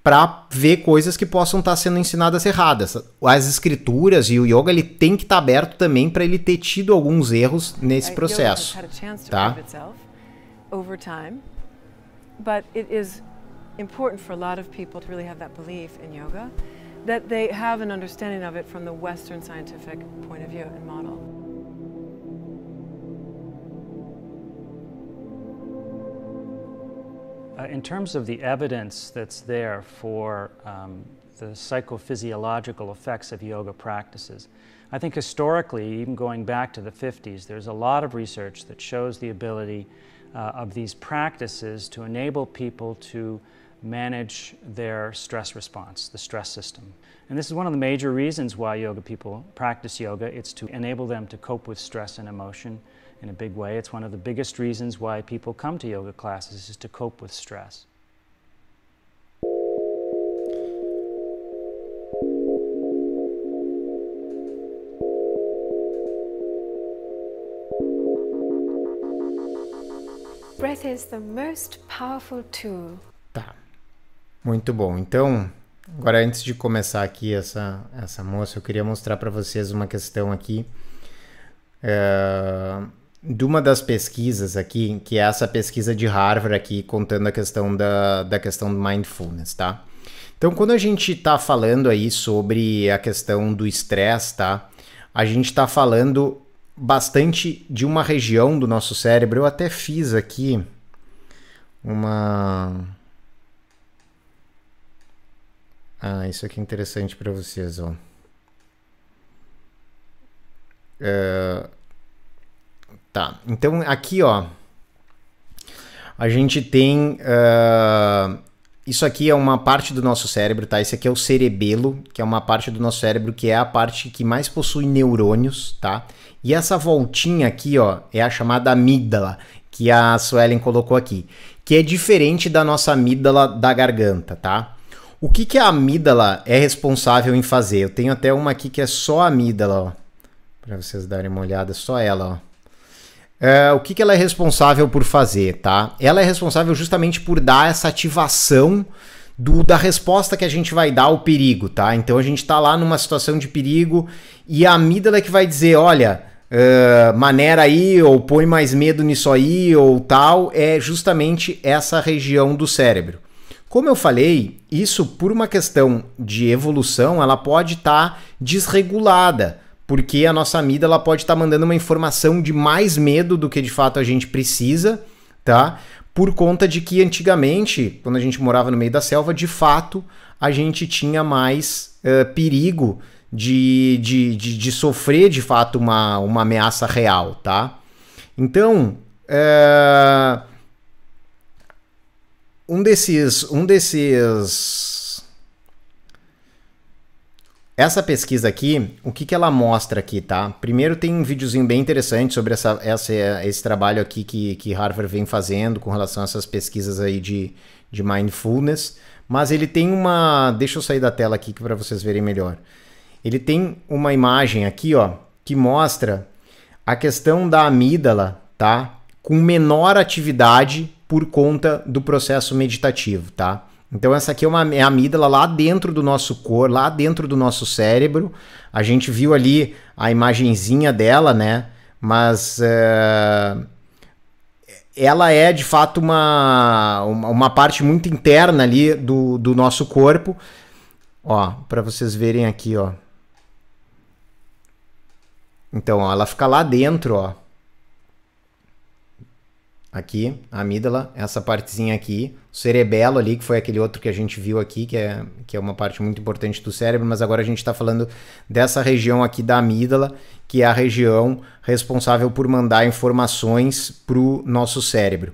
para ver coisas que possam estar tá sendo ensinadas erradas. As escrituras e o yoga ele tem que estar tá aberto também para ele ter tido alguns erros nesse processo, tá? Over time, but it is important for a lot of people to really have that belief in yoga, that they have an understanding of it from the Western scientific point of view and model. Uh, in terms of the evidence that's there for um, the psychophysiological effects of yoga practices, I think historically, even going back to the 50s, there's a lot of research that shows the ability uh, of these practices to enable people to manage their stress response, the stress system. And this is one of the major reasons why yoga people practice yoga. It's to enable them to cope with stress and emotion in a big way. It's one of the biggest reasons why people come to yoga classes is to cope with stress. breath is the most powerful tool. Tá. Muito bom. Então, agora antes de começar aqui essa, essa moça, eu queria mostrar para vocês uma questão aqui. É, de uma das pesquisas aqui, que é essa pesquisa de Harvard aqui, contando a questão da, da questão do mindfulness, tá? Então, quando a gente está falando aí sobre a questão do estresse, tá? A gente está falando bastante de uma região do nosso cérebro. Eu até fiz aqui uma. Ah, isso aqui é interessante para vocês, ó. Ah, tá, então aqui, ó, a gente tem. Uh... Isso aqui é uma parte do nosso cérebro, tá? Esse aqui é o cerebelo, que é uma parte do nosso cérebro que é a parte que mais possui neurônios, tá? E essa voltinha aqui, ó, é a chamada amígdala, que a Suelen colocou aqui, que é diferente da nossa amígdala da garganta, tá? O que, que a amígdala é responsável em fazer? Eu tenho até uma aqui que é só amígdala, ó, para vocês darem uma olhada, só ela, ó. É, o que, que ela é responsável por fazer, tá? Ela é responsável justamente por dar essa ativação do, da resposta que a gente vai dar ao perigo, tá? Então a gente tá lá numa situação de perigo e a amígdala é que vai dizer, olha, uh, maneira aí, ou põe mais medo nisso aí, ou tal, é justamente essa região do cérebro. Como eu falei, isso por uma questão de evolução, ela pode estar tá desregulada, porque a nossa ela pode estar tá mandando uma informação de mais medo do que de fato a gente precisa, tá? Por conta de que antigamente, quando a gente morava no meio da selva, de fato a gente tinha mais uh, perigo de, de, de, de sofrer de fato uma, uma ameaça real, tá? Então, é... um desses, um desses, essa pesquisa aqui, o que, que ela mostra aqui, tá? Primeiro tem um videozinho bem interessante sobre essa, essa, esse trabalho aqui que, que Harvard vem fazendo com relação a essas pesquisas aí de, de mindfulness, mas ele tem uma, deixa eu sair da tela aqui para vocês verem melhor. Ele tem uma imagem aqui, ó, que mostra a questão da amígdala, tá? Com menor atividade por conta do processo meditativo, tá? Então essa aqui é uma é amígdala lá dentro do nosso corpo, lá dentro do nosso cérebro. A gente viu ali a imagenzinha dela, né? Mas eh, ela é de fato uma, uma parte muito interna ali do, do nosso corpo. Ó, para vocês verem aqui, ó. Então, ó, ela fica lá dentro, ó. Aqui, a amígdala, essa partezinha aqui, o cerebelo ali, que foi aquele outro que a gente viu aqui, que é, que é uma parte muito importante do cérebro, mas agora a gente está falando dessa região aqui da amígdala, que é a região responsável por mandar informações para o nosso cérebro.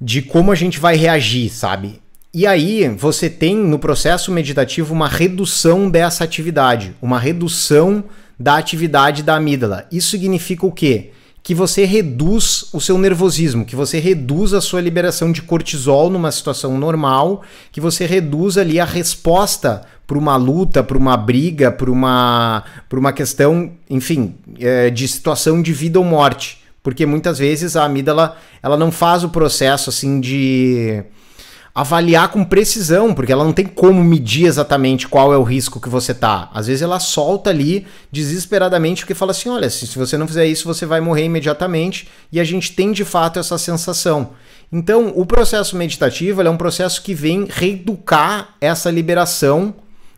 De como a gente vai reagir, sabe? E aí você tem no processo meditativo uma redução dessa atividade, uma redução da atividade da amígdala. Isso significa o quê? Que você reduz o seu nervosismo, que você reduz a sua liberação de cortisol numa situação normal, que você reduz ali a resposta para uma luta, para uma briga, para uma, uma questão, enfim, é, de situação de vida ou morte. Porque muitas vezes a amígdala ela não faz o processo assim de avaliar com precisão, porque ela não tem como medir exatamente qual é o risco que você tá. Às vezes ela solta ali desesperadamente porque fala assim: olha, se você não fizer isso, você vai morrer imediatamente, e a gente tem de fato essa sensação. Então, o processo meditativo é um processo que vem reeducar essa liberação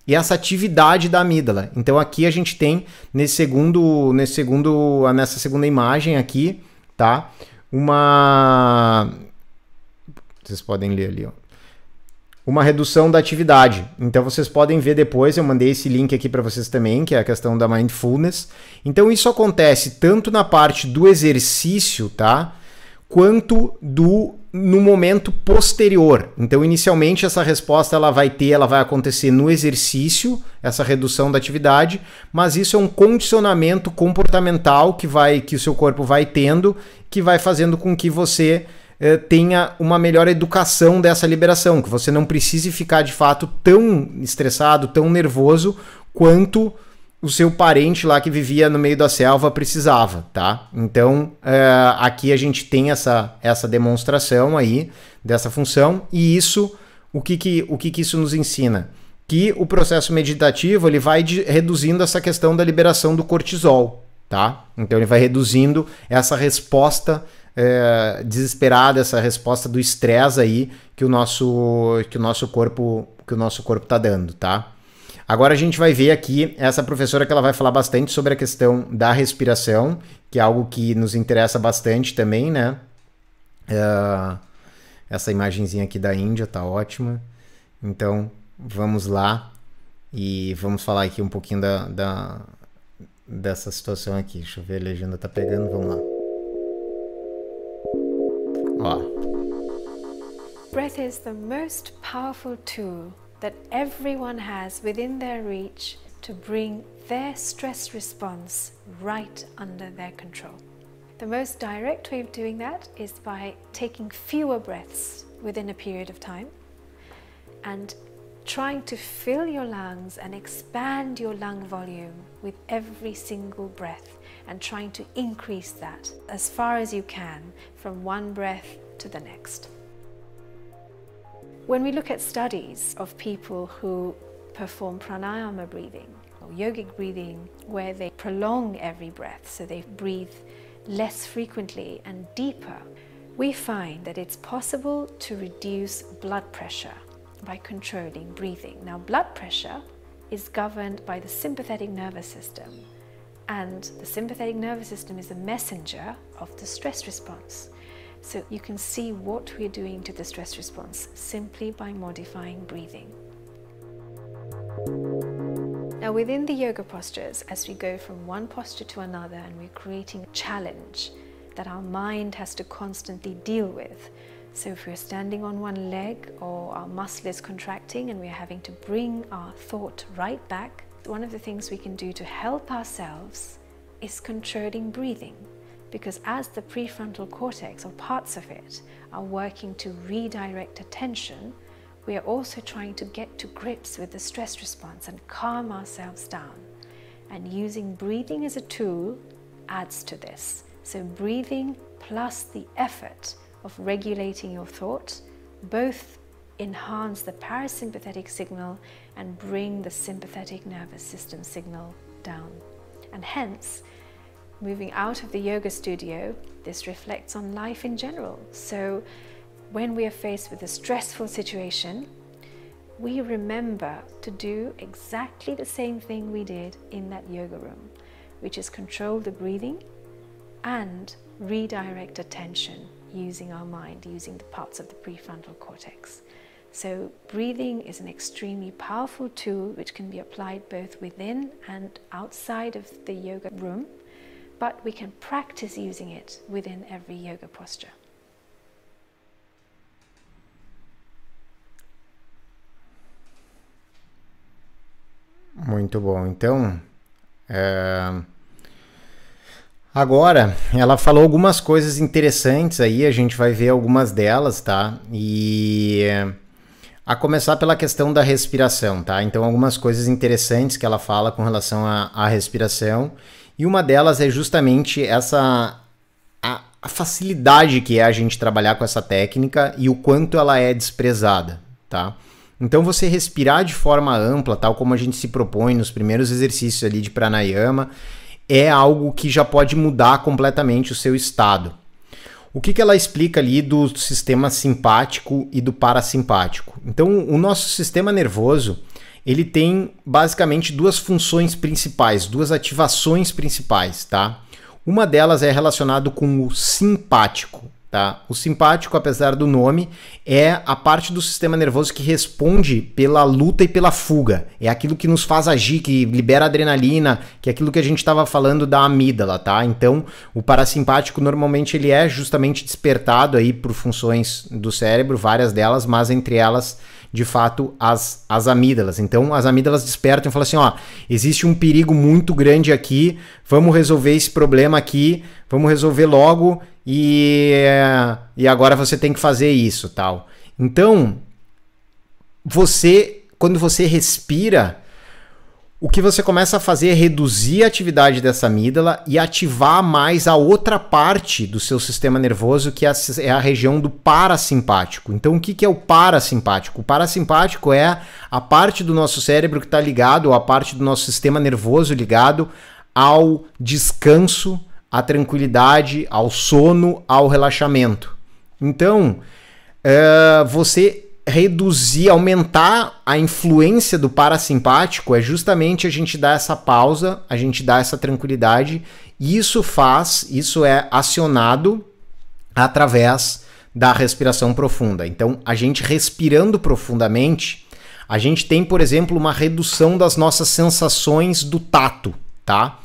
e essa atividade da amígdala. Então aqui a gente tem nesse segundo, nesse segundo, nessa segunda imagem aqui, tá? Uma vocês podem ler ali, ó uma redução da atividade. Então vocês podem ver depois, eu mandei esse link aqui para vocês também, que é a questão da mindfulness. Então isso acontece tanto na parte do exercício, tá? Quanto do no momento posterior. Então inicialmente essa resposta ela vai ter, ela vai acontecer no exercício, essa redução da atividade, mas isso é um condicionamento comportamental que vai que o seu corpo vai tendo, que vai fazendo com que você eh, tenha uma melhor educação dessa liberação, que você não precise ficar de fato tão estressado, tão nervoso quanto o seu parente lá que vivia no meio da selva precisava, tá? Então eh, aqui a gente tem essa, essa demonstração aí dessa função e isso o que, que o que, que isso nos ensina? que o processo meditativo ele vai de, reduzindo essa questão da liberação do cortisol, tá? Então ele vai reduzindo essa resposta é, desesperada, essa resposta do estresse aí que o nosso que o nosso corpo que o nosso corpo tá dando, tá? Agora a gente vai ver aqui essa professora que ela vai falar bastante sobre a questão da respiração, que é algo que nos interessa bastante também, né? É, essa imagenzinha aqui da Índia tá ótima. Então vamos lá e vamos falar aqui um pouquinho da, da dessa situação aqui. Deixa eu ver, a legenda tá pegando, vamos lá. Wow. Breath is the most powerful tool that everyone has within their reach to bring their stress response right under their control. The most direct way of doing that is by taking fewer breaths within a period of time and trying to fill your lungs and expand your lung volume with every single breath and trying to increase that as far as you can from one breath to the next. When we look at studies of people who perform pranayama breathing or yogic breathing, where they prolong every breath, so they breathe less frequently and deeper, we find that it's possible to reduce blood pressure by controlling breathing. Now, blood pressure is governed by the sympathetic nervous system, and the sympathetic nervous system is a messenger of the stress response. So you can see what we're doing to the stress response simply by modifying breathing. Now within the yoga postures, as we go from one posture to another and we're creating a challenge that our mind has to constantly deal with, so if we're standing on one leg or our muscle is contracting and we're having to bring our thought right back, one of the things we can do to help ourselves is controlling breathing because as the prefrontal cortex or parts of it are working to redirect attention, we are also trying to get to grips with the stress response and calm ourselves down. And using breathing as a tool adds to this. So, breathing plus the effort of regulating your thought both enhance the parasympathetic signal and bring the sympathetic nervous system signal down. And hence, Moving out of the yoga studio, this reflects on life in general. So when we are faced with a stressful situation, we remember to do exactly the same thing we did in that yoga room, which is control the breathing and redirect attention using our mind, using the parts of the prefrontal cortex. So breathing is an extremely powerful tool which can be applied both within and outside of the yoga room but we can practice using it within every yoga posture. Muito bom. Então, é... agora ela falou algumas coisas interessantes aí, a gente vai ver algumas delas, tá? E a começar pela questão da respiração, tá? Então, algumas coisas interessantes que ela fala com relação à respiração e uma delas é justamente essa a, a facilidade que é a gente trabalhar com essa técnica e o quanto ela é desprezada, tá? Então você respirar de forma ampla, tal como a gente se propõe nos primeiros exercícios ali de pranayama, é algo que já pode mudar completamente o seu estado. O que, que ela explica ali do sistema simpático e do parasimpático? Então, o nosso sistema nervoso, ele tem basicamente duas funções principais, duas ativações principais, tá? Uma delas é relacionada com o simpático, tá? O simpático, apesar do nome, é a parte do sistema nervoso que responde pela luta e pela fuga. É aquilo que nos faz agir, que libera adrenalina, que é aquilo que a gente estava falando da amígdala, tá? Então, o parasimpático normalmente ele é justamente despertado aí por funções do cérebro, várias delas, mas entre elas de fato as, as amígdalas. Então as amígdalas despertam e falam assim: ó, existe um perigo muito grande aqui, vamos resolver esse problema aqui, vamos resolver logo e, e agora você tem que fazer isso tal. Então você, quando você respira, o que você começa a fazer é reduzir a atividade dessa amígdala e ativar mais a outra parte do seu sistema nervoso, que é a é região do parasimpático. Então, o que é o parasimpático? O parasimpático é a parte do nosso cérebro que está ligado, ou a parte do nosso sistema nervoso ligado ao descanso, à tranquilidade, ao sono, ao relaxamento. Então, eh, você reduzir, aumentar a influência do parasimpático é justamente a gente dar essa pausa, a gente dar essa tranquilidade. E isso faz, isso é acionado através da respiração profunda. Então, a gente respirando profundamente, a gente tem, por exemplo, uma redução das nossas sensações do tato, tá?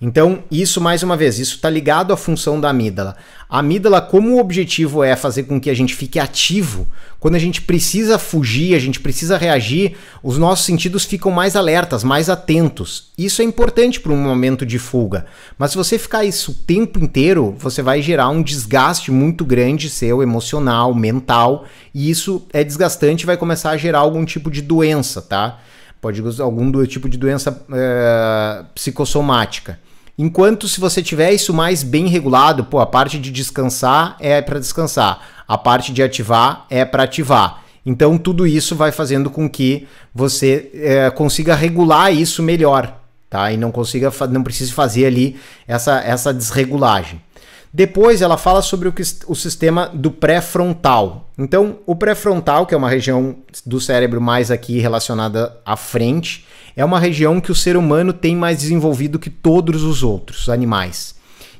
Então, isso mais uma vez, isso está ligado à função da amígdala. A amígdala, como o objetivo é fazer com que a gente fique ativo, quando a gente precisa fugir, a gente precisa reagir, os nossos sentidos ficam mais alertas, mais atentos. Isso é importante para um momento de fuga. Mas se você ficar isso o tempo inteiro, você vai gerar um desgaste muito grande seu, emocional, mental, e isso é desgastante e vai começar a gerar algum tipo de doença, tá? Pode algum tipo de doença é, psicossomática. Enquanto se você tiver isso mais bem regulado, pô, a parte de descansar é para descansar, a parte de ativar é para ativar. Então tudo isso vai fazendo com que você é, consiga regular isso melhor, tá? E não consiga, não precise fazer ali essa, essa desregulagem. Depois ela fala sobre o, que, o sistema do pré-frontal. Então, o pré-frontal, que é uma região do cérebro mais aqui relacionada à frente, é uma região que o ser humano tem mais desenvolvido que todos os outros animais.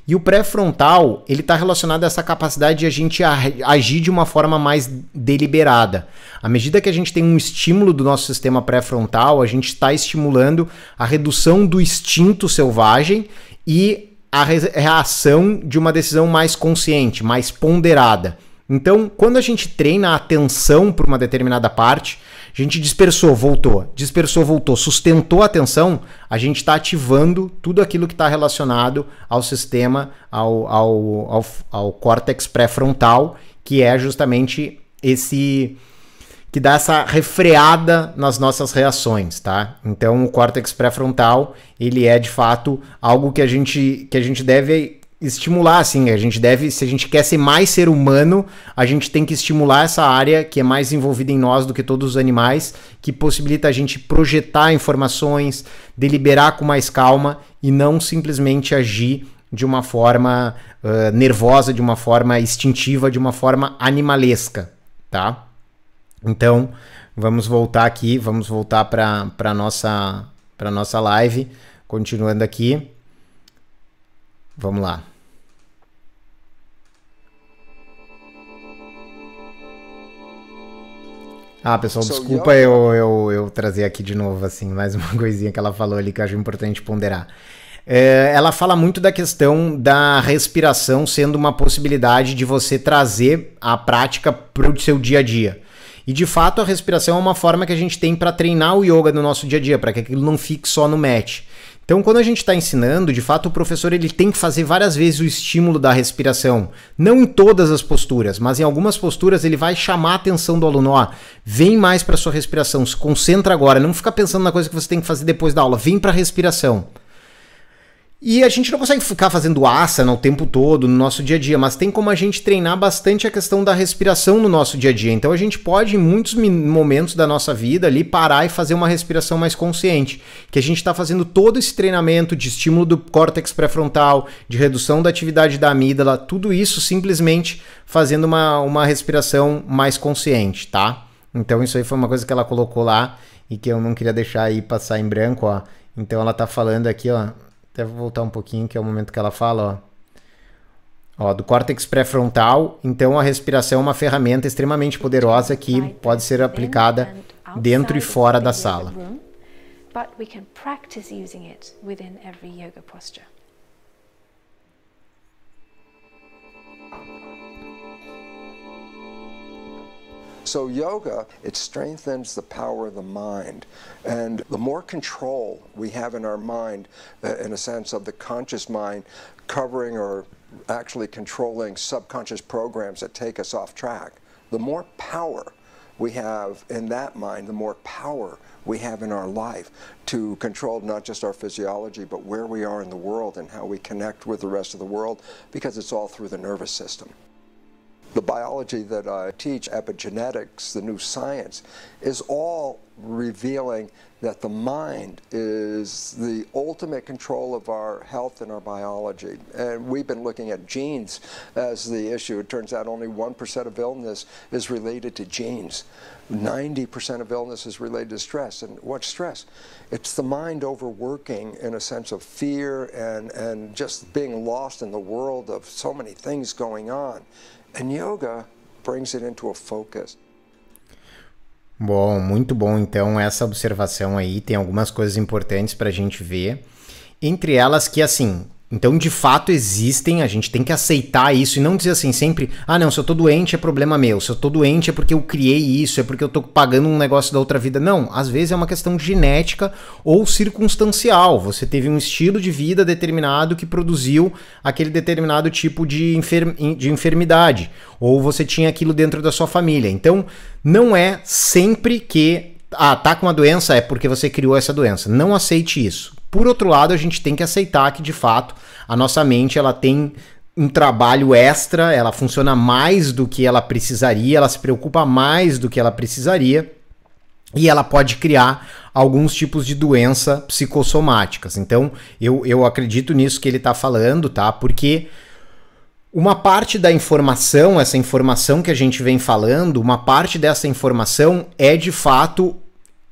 E o pré-frontal, ele está relacionado a essa capacidade de a gente agir de uma forma mais deliberada. À medida que a gente tem um estímulo do nosso sistema pré-frontal, a gente está estimulando a redução do instinto selvagem e a reação é de uma decisão mais consciente, mais ponderada. Então, quando a gente treina a atenção para uma determinada parte, a gente dispersou, voltou, dispersou, voltou, sustentou a atenção, a gente está ativando tudo aquilo que está relacionado ao sistema, ao, ao, ao, ao córtex pré-frontal, que é justamente esse que dá essa refreada nas nossas reações, tá? Então o córtex pré-frontal, ele é de fato algo que a gente que a gente deve estimular, assim, a gente deve, se a gente quer ser mais ser humano, a gente tem que estimular essa área que é mais envolvida em nós do que todos os animais, que possibilita a gente projetar informações, deliberar com mais calma e não simplesmente agir de uma forma uh, nervosa, de uma forma instintiva, de uma forma animalesca, tá? Então, vamos voltar aqui, vamos voltar para a nossa, nossa live, continuando aqui. Vamos lá. Ah, pessoal, desculpa eu, eu, eu trazer aqui de novo, assim, mais uma <laughs> coisinha que ela falou ali que eu acho importante ponderar. É, ela fala muito da questão da respiração sendo uma possibilidade de você trazer a prática para o seu dia a dia. E de fato, a respiração é uma forma que a gente tem para treinar o yoga no nosso dia a dia, para que aquilo não fique só no mat. Então, quando a gente está ensinando, de fato, o professor ele tem que fazer várias vezes o estímulo da respiração. Não em todas as posturas, mas em algumas posturas ele vai chamar a atenção do aluno. Ó, vem mais para sua respiração, se concentra agora. Não fica pensando na coisa que você tem que fazer depois da aula. Vem para a respiração. E a gente não consegue ficar fazendo asana o tempo todo no nosso dia a dia, mas tem como a gente treinar bastante a questão da respiração no nosso dia a dia. Então a gente pode, em muitos momentos da nossa vida, ali parar e fazer uma respiração mais consciente. Que a gente está fazendo todo esse treinamento de estímulo do córtex pré-frontal, de redução da atividade da amígdala, tudo isso simplesmente fazendo uma, uma respiração mais consciente, tá? Então isso aí foi uma coisa que ela colocou lá e que eu não queria deixar aí passar em branco, ó. Então ela está falando aqui, ó até vou voltar um pouquinho, que é o momento que ela fala, ó. ó do córtex pré-frontal, então a respiração é uma ferramenta extremamente poderosa que pode ser aplicada dentro e fora da sala. But we can practice using it within every yoga posture. So yoga, it strengthens the power of the mind. And the more control we have in our mind, uh, in a sense of the conscious mind covering or actually controlling subconscious programs that take us off track, the more power we have in that mind, the more power we have in our life to control not just our physiology, but where we are in the world and how we connect with the rest of the world, because it's all through the nervous system the biology that I teach, epigenetics, the new science, is all revealing that the mind is the ultimate control of our health and our biology. And we've been looking at genes as the issue. It turns out only 1% of illness is related to genes. 90% of illness is related to stress. And what's stress? It's the mind overworking in a sense of fear and, and just being lost in the world of so many things going on. And yoga brings it into a focus. Bom, muito bom. Então, essa observação aí tem algumas coisas importantes para a gente ver. Entre elas, que assim, então, de fato, existem, a gente tem que aceitar isso e não dizer assim sempre: ah, não, se eu tô doente é problema meu, se eu tô doente é porque eu criei isso, é porque eu tô pagando um negócio da outra vida. Não, às vezes é uma questão genética ou circunstancial. Você teve um estilo de vida determinado que produziu aquele determinado tipo de, enfer de enfermidade, ou você tinha aquilo dentro da sua família. Então, não é sempre que. Ah, tá com uma doença é porque você criou essa doença. Não aceite isso por outro lado, a gente tem que aceitar que de fato a nossa mente ela tem um trabalho extra, ela funciona mais do que ela precisaria, ela se preocupa mais do que ela precisaria e ela pode criar alguns tipos de doença psicossomáticas. Então, eu, eu acredito nisso que ele está falando, tá? Porque uma parte da informação, essa informação que a gente vem falando, uma parte dessa informação é de fato,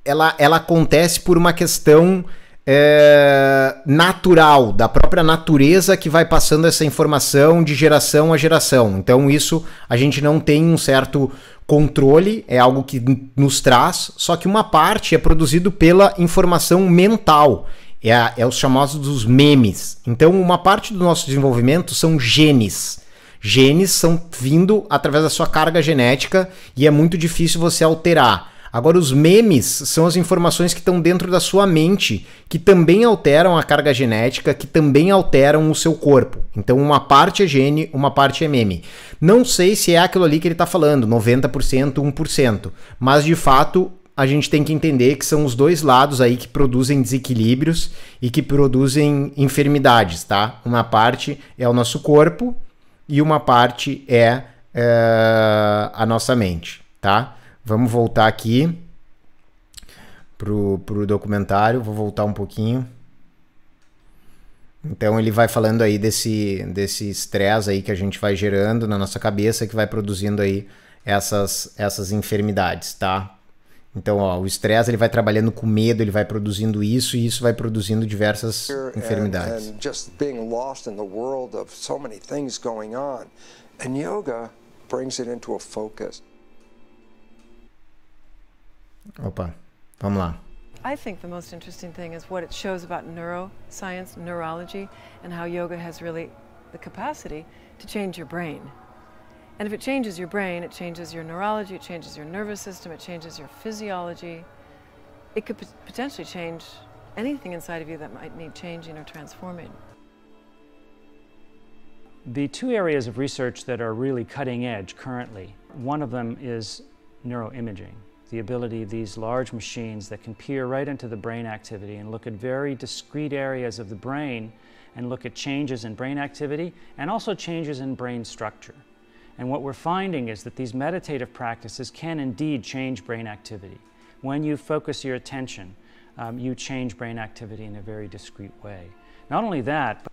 ela, ela acontece por uma questão é, natural, da própria natureza que vai passando essa informação de geração a geração. Então, isso a gente não tem um certo controle, é algo que nos traz, só que uma parte é produzido pela informação mental. É, a, é os chamados dos memes. Então, uma parte do nosso desenvolvimento são genes. Genes são vindo através da sua carga genética e é muito difícil você alterar. Agora, os memes são as informações que estão dentro da sua mente, que também alteram a carga genética, que também alteram o seu corpo. Então, uma parte é gene, uma parte é meme. Não sei se é aquilo ali que ele está falando, 90%, 1%, mas de fato a gente tem que entender que são os dois lados aí que produzem desequilíbrios e que produzem enfermidades, tá? Uma parte é o nosso corpo e uma parte é, é a nossa mente, tá? Vamos voltar aqui pro, pro documentário, vou voltar um pouquinho. Então ele vai falando aí desse desse estresse aí que a gente vai gerando na nossa cabeça que vai produzindo aí essas essas enfermidades, tá? Então, ó, o estresse ele vai trabalhando com medo, ele vai produzindo isso e isso vai produzindo diversas enfermidades. And, and just being lost in the world of so many things going on. And yoga brings it into a focus. Opa, vamos lá. I think the most interesting thing is what it shows about neuroscience, neurology, and how yoga has really the capacity to change your brain. And if it changes your brain, it changes your neurology, it changes your nervous system, it changes your physiology. It could potentially change anything inside of you that might need changing or transforming. The two areas of research that are really cutting edge currently, one of them is neuroimaging the ability of these large machines that can peer right into the brain activity and look at very discrete areas of the brain and look at changes in brain activity and also changes in brain structure. And what we're finding is that these meditative practices can indeed change brain activity. When you focus your attention, um, you change brain activity in a very discrete way. Not only that, but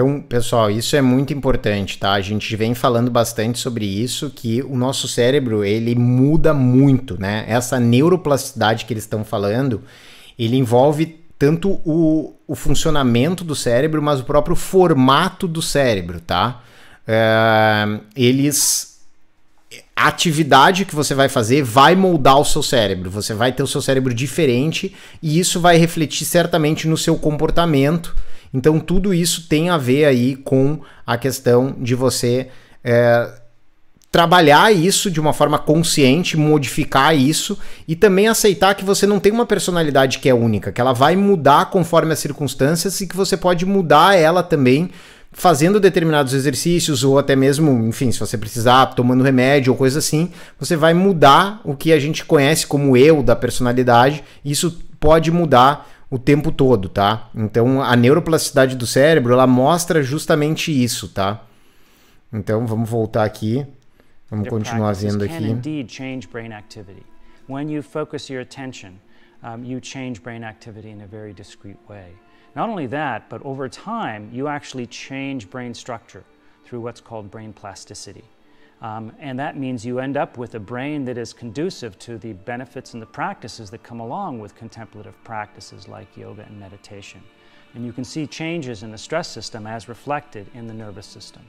Então, pessoal, isso é muito importante, tá? A gente vem falando bastante sobre isso, que o nosso cérebro, ele muda muito, né? Essa neuroplasticidade que eles estão falando, ele envolve tanto o, o funcionamento do cérebro, mas o próprio formato do cérebro, tá? Eh, eles... A atividade que você vai fazer vai moldar o seu cérebro. Você vai ter o seu cérebro diferente e isso vai refletir certamente no seu comportamento então tudo isso tem a ver aí com a questão de você é, trabalhar isso de uma forma consciente, modificar isso e também aceitar que você não tem uma personalidade que é única, que ela vai mudar conforme as circunstâncias e que você pode mudar ela também fazendo determinados exercícios ou até mesmo, enfim, se você precisar, tomando remédio ou coisa assim, você vai mudar o que a gente conhece como eu da personalidade. Isso pode mudar o tempo todo, tá? Então a neuroplasticidade do cérebro, ela mostra justamente isso, tá? Então vamos voltar aqui. Vamos continuar vendo aqui. When you focus your attention, um, you change brain activity in a very discrete way. Not only that, but over time, you actually change brain structure through what's called brain plasticity. Um, and that means you end up with a brain that is conducive to the benefits and the practices that come along with contemplative practices like yoga and meditation. And you can see changes in the stress system as reflected in the nervous system.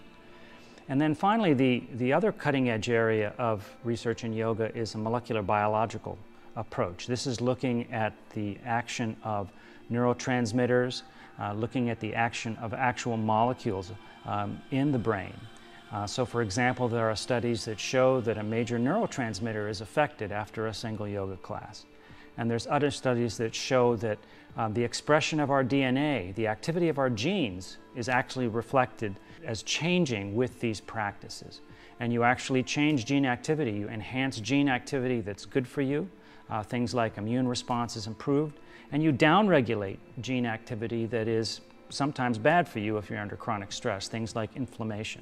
And then finally, the, the other cutting edge area of research in yoga is a molecular biological approach. This is looking at the action of neurotransmitters, uh, looking at the action of actual molecules um, in the brain. Uh, so, for example, there are studies that show that a major neurotransmitter is affected after a single yoga class. And there's other studies that show that um, the expression of our DNA, the activity of our genes, is actually reflected as changing with these practices. And you actually change gene activity, you enhance gene activity that's good for you. Uh, things like immune response is improved, and you downregulate gene activity that is sometimes bad for you if you're under chronic stress, things like inflammation.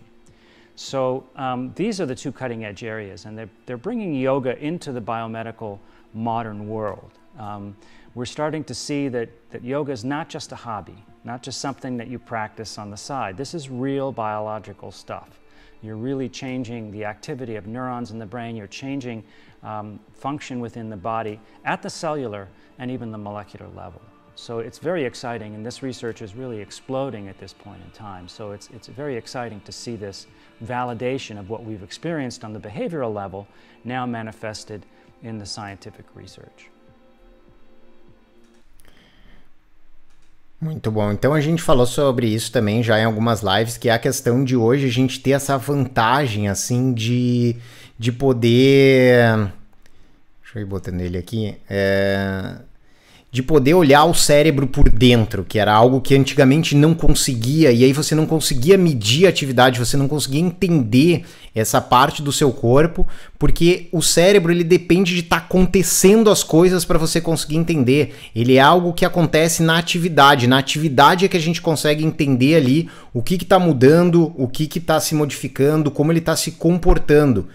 So um, these are the two cutting edge areas, and they're, they're bringing yoga into the biomedical modern world. Um, we're starting to see that, that yoga is not just a hobby, not just something that you practice on the side. This is real biological stuff. You're really changing the activity of neurons in the brain, you're changing um, function within the body at the cellular and even the molecular level. So it's very exciting, and this research is really exploding at this point in time. So it's, it's very exciting to see this validation of what we've experienced on the behavioral level now manifested in the scientific research. Muito bom. Então a gente falou sobre isso também já em algumas lives, que é a questão de hoje a gente ter essa vantagem assim de, de poder. Deixa eu ir botando ele aqui. É, de poder olhar o cérebro por dentro, que era algo que antigamente não conseguia, e aí você não conseguia medir a atividade, você não conseguia entender essa parte do seu corpo, porque o cérebro ele depende de estar tá acontecendo as coisas para você conseguir entender. Ele é algo que acontece na atividade, na atividade é que a gente consegue entender ali o que está mudando, o que está se modificando, como ele está se comportando.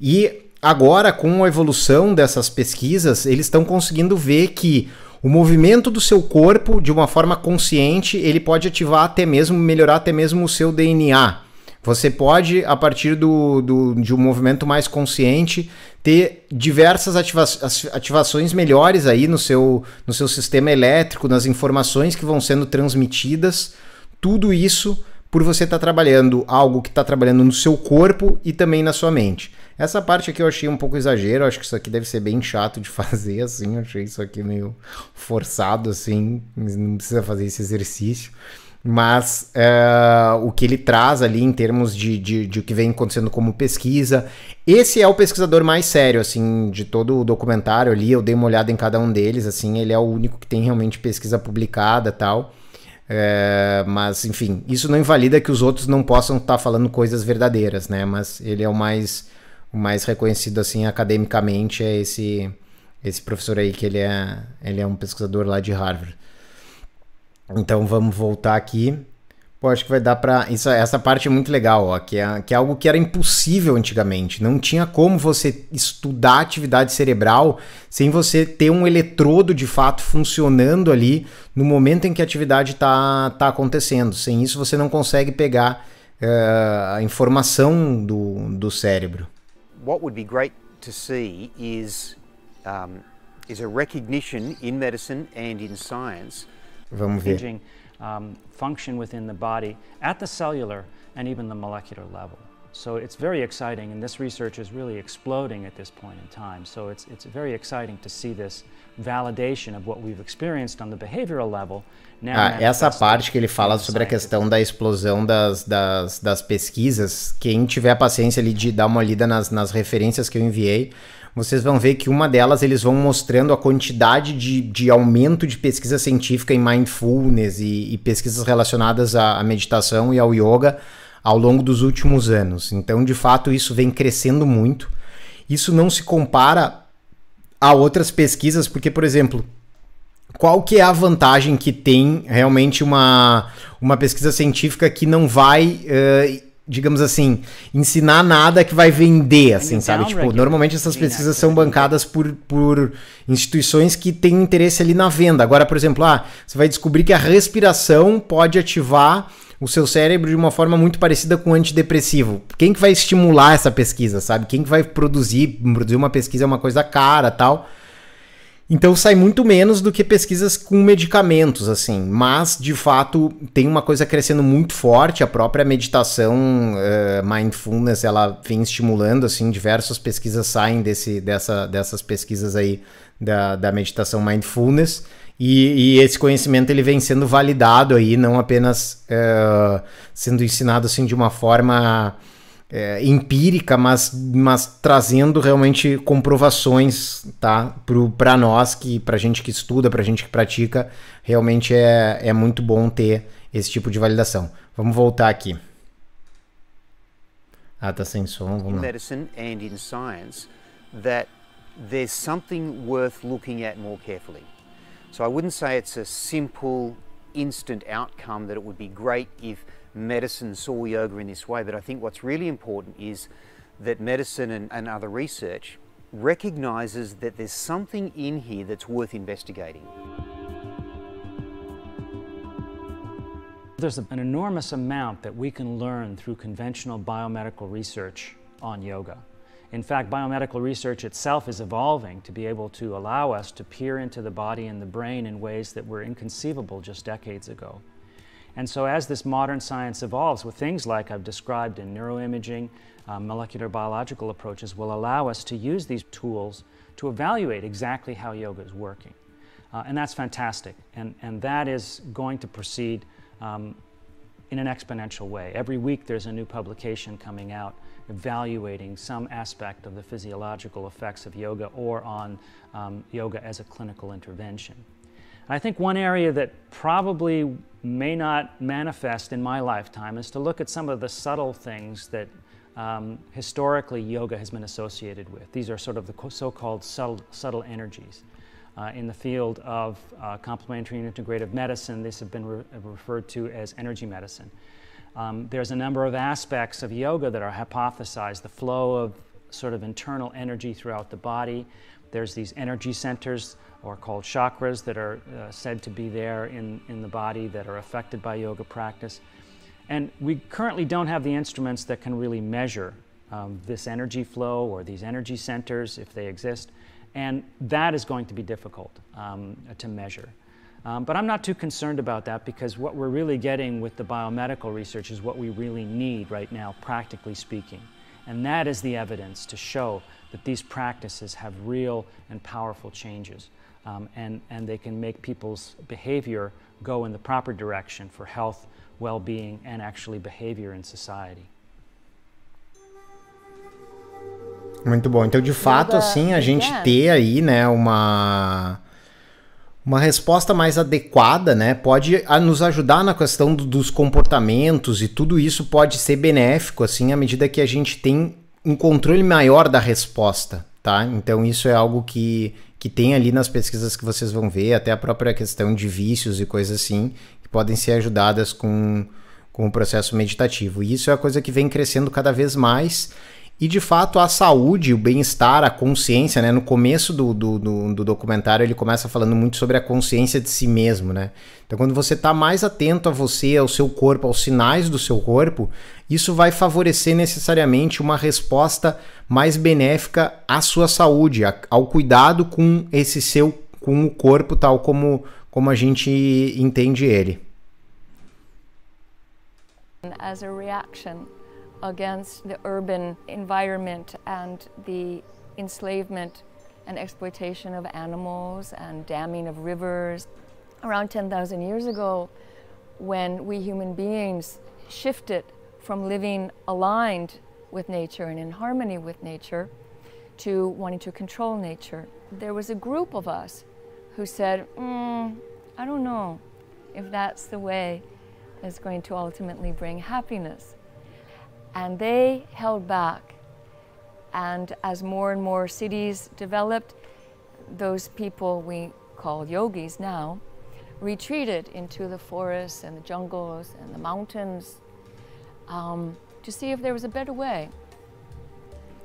E agora, com a evolução dessas pesquisas, eles estão conseguindo ver que o movimento do seu corpo, de uma forma consciente, ele pode ativar até mesmo, melhorar até mesmo o seu DNA. Você pode, a partir do, do, de um movimento mais consciente, ter diversas ativa ativações melhores aí no seu, no seu sistema elétrico, nas informações que vão sendo transmitidas. Tudo isso por você estar tá trabalhando algo que está trabalhando no seu corpo e também na sua mente. Essa parte aqui eu achei um pouco exagero, acho que isso aqui deve ser bem chato de <laughs> fazer, assim, eu achei isso aqui meio forçado, assim, não precisa fazer esse exercício. Mas eh, o que ele traz ali em termos de, de, de o que vem acontecendo como pesquisa. Esse é o pesquisador mais sério, assim, de todo o documentário ali. Eu dei uma olhada em cada um deles, assim, ele é o único que tem realmente pesquisa publicada tal. É, mas, enfim, isso não invalida que os outros não possam estar tá falando coisas verdadeiras, né? Mas ele é o mais o mais reconhecido assim academicamente é esse esse professor aí que ele é ele é um pesquisador lá de Harvard. Então vamos voltar aqui. Pô, acho que vai dar para isso essa parte é muito legal, ó, que é que é algo que era impossível antigamente. Não tinha como você estudar atividade cerebral sem você ter um eletrodo de fato funcionando ali no momento em que a atividade tá tá acontecendo. Sem isso você não consegue pegar uh, a informação do, do cérebro. what would be great to see is, um, is a recognition in medicine and in science. Vamos ver. Aging, um, function within the body at the cellular and even the molecular level. So it's very exciting, and this research is really exploding at this point in time. So it's, it's very exciting to see this validation of what we've experienced on the behavioral level. Now ah, essa parte que ele fala sobre a questão da explosão das, das, das pesquisas, quem tiver a paciência ali de dar uma lida nas, nas referências que eu enviei, vocês vão ver que uma delas eles vão mostrando a quantidade de, de aumento de pesquisa científica em mindfulness e, e pesquisas relacionadas à, à meditação e ao yoga ao longo dos últimos anos. Então, de fato, isso vem crescendo muito. Isso não se compara a outras pesquisas, porque, por exemplo, qual que é a vantagem que tem realmente uma, uma pesquisa científica que não vai, uh, digamos assim, ensinar nada que vai vender, assim, sabe? Tipo, normalmente essas pesquisas são bancadas por, por instituições que têm interesse ali na venda. Agora, por exemplo, ah, você vai descobrir que a respiração pode ativar o seu cérebro de uma forma muito parecida com o antidepressivo. Quem que vai estimular essa pesquisa, sabe? Quem que vai produzir? Produzir uma pesquisa é uma coisa cara, tal. Então sai muito menos do que pesquisas com medicamentos, assim. Mas, de fato, tem uma coisa crescendo muito forte. A própria meditação, uh, mindfulness, ela vem estimulando, assim, diversas pesquisas saem desse, dessa, dessas pesquisas aí da, da meditação mindfulness. E, e, esse conhecimento ele vem sendo validado aí, não apenas é, sendo ensinado assim de uma forma é, empírica, mas, mas trazendo realmente comprovações, tá? Para nós que, para gente que estuda, para gente que pratica, realmente é, é muito bom ter esse tipo de validação. Vamos voltar aqui. Ah, tá sem som. Vamos lá. Medicine and in science, that there's something worth looking at more carefully. So I wouldn't say it's a simple, instant outcome that it would be great if medicine saw yoga in this way, but I think what's really important is that medicine and, and other research recognizes that there's something in here that's worth investigating. There's an enormous amount that we can learn through conventional biomedical research on yoga. In fact, biomedical research itself is evolving to be able to allow us to peer into the body and the brain in ways that were inconceivable just decades ago. And so, as this modern science evolves with things like I've described in neuroimaging, uh, molecular biological approaches will allow us to use these tools to evaluate exactly how yoga is working. Uh, and that's fantastic. And, and that is going to proceed um, in an exponential way. Every week, there's a new publication coming out evaluating some aspect of the physiological effects of yoga or on um, yoga as a clinical intervention. And I think one area that probably may not manifest in my lifetime is to look at some of the subtle things that um, historically yoga has been associated with. These are sort of the so-called subtle, subtle, energies. Uh, in the field of uh, complementary and integrative medicine, these have been re referred to as energy medicine. Um, there's a number of aspects of yoga that are hypothesized the flow of sort of internal energy throughout the body. There's these energy centers, or called chakras, that are uh, said to be there in, in the body that are affected by yoga practice. And we currently don't have the instruments that can really measure um, this energy flow or these energy centers if they exist. And that is going to be difficult um, to measure. Um, but I'm not too concerned about that because what we're really getting with the biomedical research is what we really need right now, practically speaking. And that is the evidence to show that these practices have real and powerful changes. Um, and, and they can make people's behavior go in the proper direction for health, well being, and actually behavior in society. Muito bom. Então, de fato, assim, a gente ter aí, né, uma uma resposta mais adequada, né, pode ah, nos ajudar na questão do, dos comportamentos e tudo isso pode ser benéfico, assim, à medida que a gente tem um controle maior da resposta, tá? Então isso é algo que, que tem ali nas pesquisas que vocês vão ver, até a própria questão de vícios e coisas assim, que podem ser ajudadas com, com o processo meditativo. E isso é a coisa que vem crescendo cada vez mais e de fato a saúde, o bem-estar, a consciência, né? No começo do, do, do, do, documentário ele começa falando muito sobre a consciência de si mesmo, né? Então quando você está mais atento a você, ao seu corpo, aos sinais do seu corpo, isso vai favorecer necessariamente uma resposta mais benéfica à sua saúde, a, ao cuidado com esse seu, com o corpo tal como, como a gente entende ele. As a reaction against the urban environment and the enslavement and exploitation of animals and damming of rivers. Around 10,000 years ago, when we human beings shifted from living aligned with nature and in harmony with nature to wanting to control nature, there was a group of us who said, mm, I don't know if that's the way is going to ultimately bring happiness and they held back. And as more and more cities developed, those people we call yogis now retreated into the forests and the jungles and the mountains um, to see if there was a better way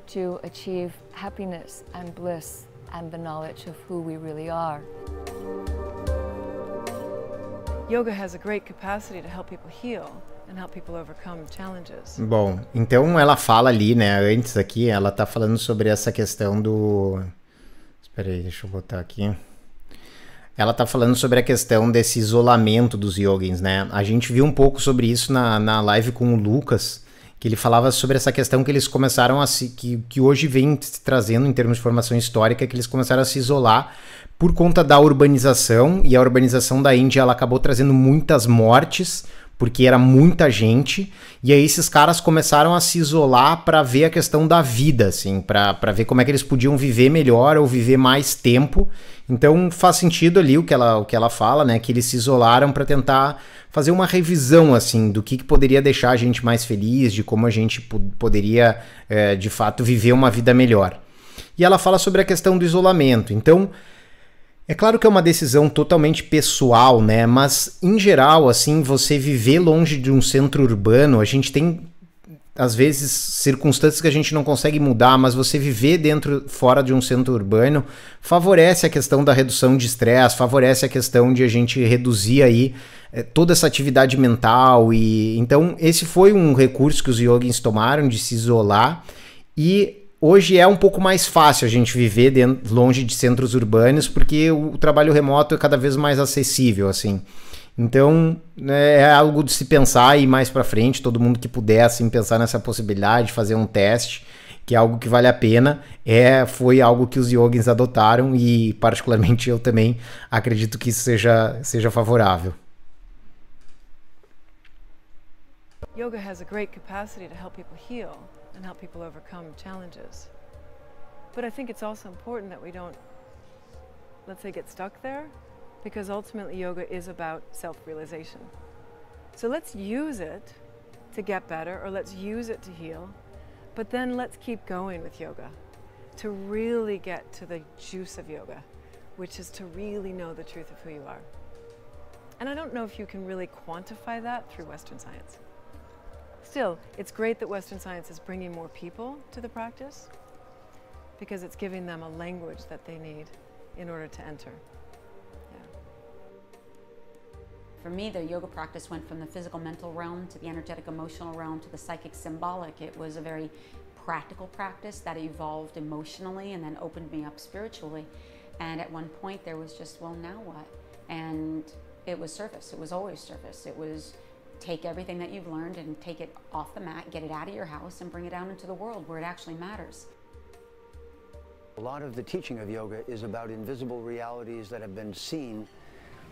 to achieve happiness and bliss and the knowledge of who we really are. Yoga has a great capacity to help people heal. Bom, então ela fala ali, né? Antes aqui, ela tá falando sobre essa questão do. Espera aí, deixa eu botar aqui. Ela tá falando sobre a questão desse isolamento dos yogins, né? A gente viu um pouco sobre isso na, na live com o Lucas, que ele falava sobre essa questão que eles começaram a se. Que, que hoje vem trazendo em termos de formação histórica, que eles começaram a se isolar por conta da urbanização, e a urbanização da Índia ela acabou trazendo muitas mortes porque era muita gente, e aí esses caras começaram a se isolar para ver a questão da vida, assim, para ver como é que eles podiam viver melhor ou viver mais tempo. Então faz sentido ali o que ela, o que ela fala, né, que eles se isolaram para tentar fazer uma revisão, assim, do que, que, poderia deixar a gente mais feliz, de como a gente poderia, é, de fato, viver uma vida melhor. E ela fala sobre a questão do isolamento. Então, é claro que é uma decisão totalmente pessoal, né? Mas em geral, assim, você viver longe de um centro urbano, a gente tem às vezes circunstâncias que a gente não consegue mudar, mas você viver dentro, fora de um centro urbano, favorece a questão da redução de estresse, favorece a questão de a gente reduzir aí eh, toda essa atividade mental e então esse foi um recurso que os yogis tomaram de se isolar e Hoje é um pouco mais fácil a gente viver dentro, longe de centros urbanos, porque o trabalho remoto é cada vez mais acessível, assim. Então, né, é algo de se pensar e mais para frente, todo mundo que puder assim pensar nessa possibilidade, fazer um teste, que é algo que vale a pena, é foi algo que os yogins adotaram e particularmente eu também acredito que isso seja seja favorável. Yoga has a great capacity to help people heal. and help people overcome challenges. But I think it's also important that we don't, let's say, get stuck there, because ultimately yoga is about self realization. So let's use it to get better, or let's use it to heal, but then let's keep going with yoga to really get to the juice of yoga, which is to really know the truth of who you are. And I don't know if you can really quantify that through Western science still, it's great that Western science is bringing more people to the practice because it's giving them a language that they need in order to enter. Yeah. For me, the yoga practice went from the physical mental realm to the energetic emotional realm to the psychic symbolic. It was a very practical practice that evolved emotionally and then opened me up spiritually. And at one point, there was just, well, now what? And it was service. It was always service. It was take everything that you've learned and take it off the mat, get it out of your house, and bring it out into the world where it actually matters. A lot of the teaching of yoga is about invisible realities that have been seen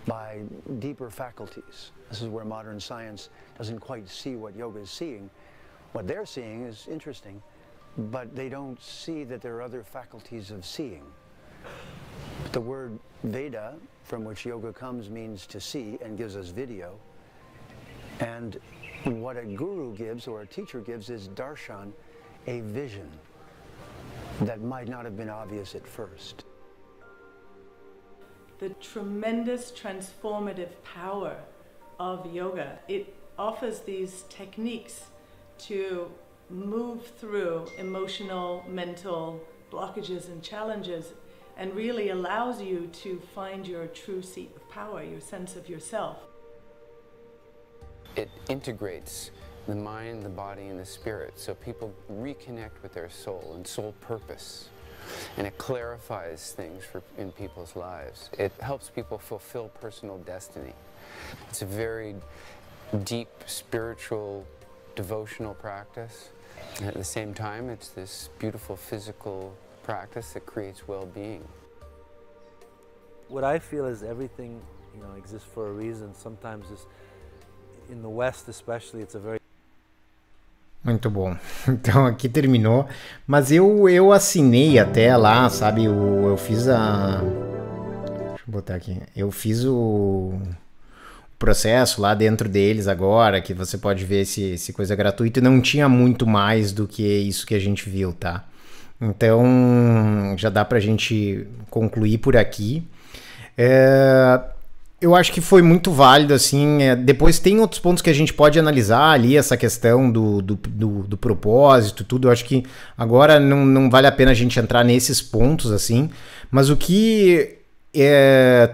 by deeper faculties. This is where modern science doesn't quite see what yoga is seeing. What they're seeing is interesting, but they don't see that there are other faculties of seeing. The word Veda, from which yoga comes, means to see and gives us video. And what a guru gives or a teacher gives is darshan, a vision that might not have been obvious at first. The tremendous transformative power of yoga, it offers these techniques to move through emotional, mental blockages and challenges and really allows you to find your true seat of power, your sense of yourself it integrates the mind, the body, and the spirit. So people reconnect with their soul and soul purpose. And it clarifies things for, in people's lives. It helps people fulfill personal destiny. It's a very deep spiritual devotional practice. And at the same time, it's this beautiful physical practice that creates well-being. What I feel is everything, you know, exists for a reason. Sometimes it's Muito bom. <laughs> Então aqui terminou. Mas eu, eu assinei até lá, sabe? Eu, eu fiz a. Deixa eu botar aqui. Eu fiz o processo lá dentro deles agora, que você pode ver se, se coisa gratuita, não tinha muito mais do que isso que a gente viu, tá? Então já dá pra gente concluir por aqui. É... Eu acho que foi muito válido, assim. É, depois tem outros pontos que a gente pode analisar ali, essa questão do, do, do, do propósito, tudo. Eu acho que agora não, não vale a pena a gente entrar nesses pontos, assim. Mas o que é,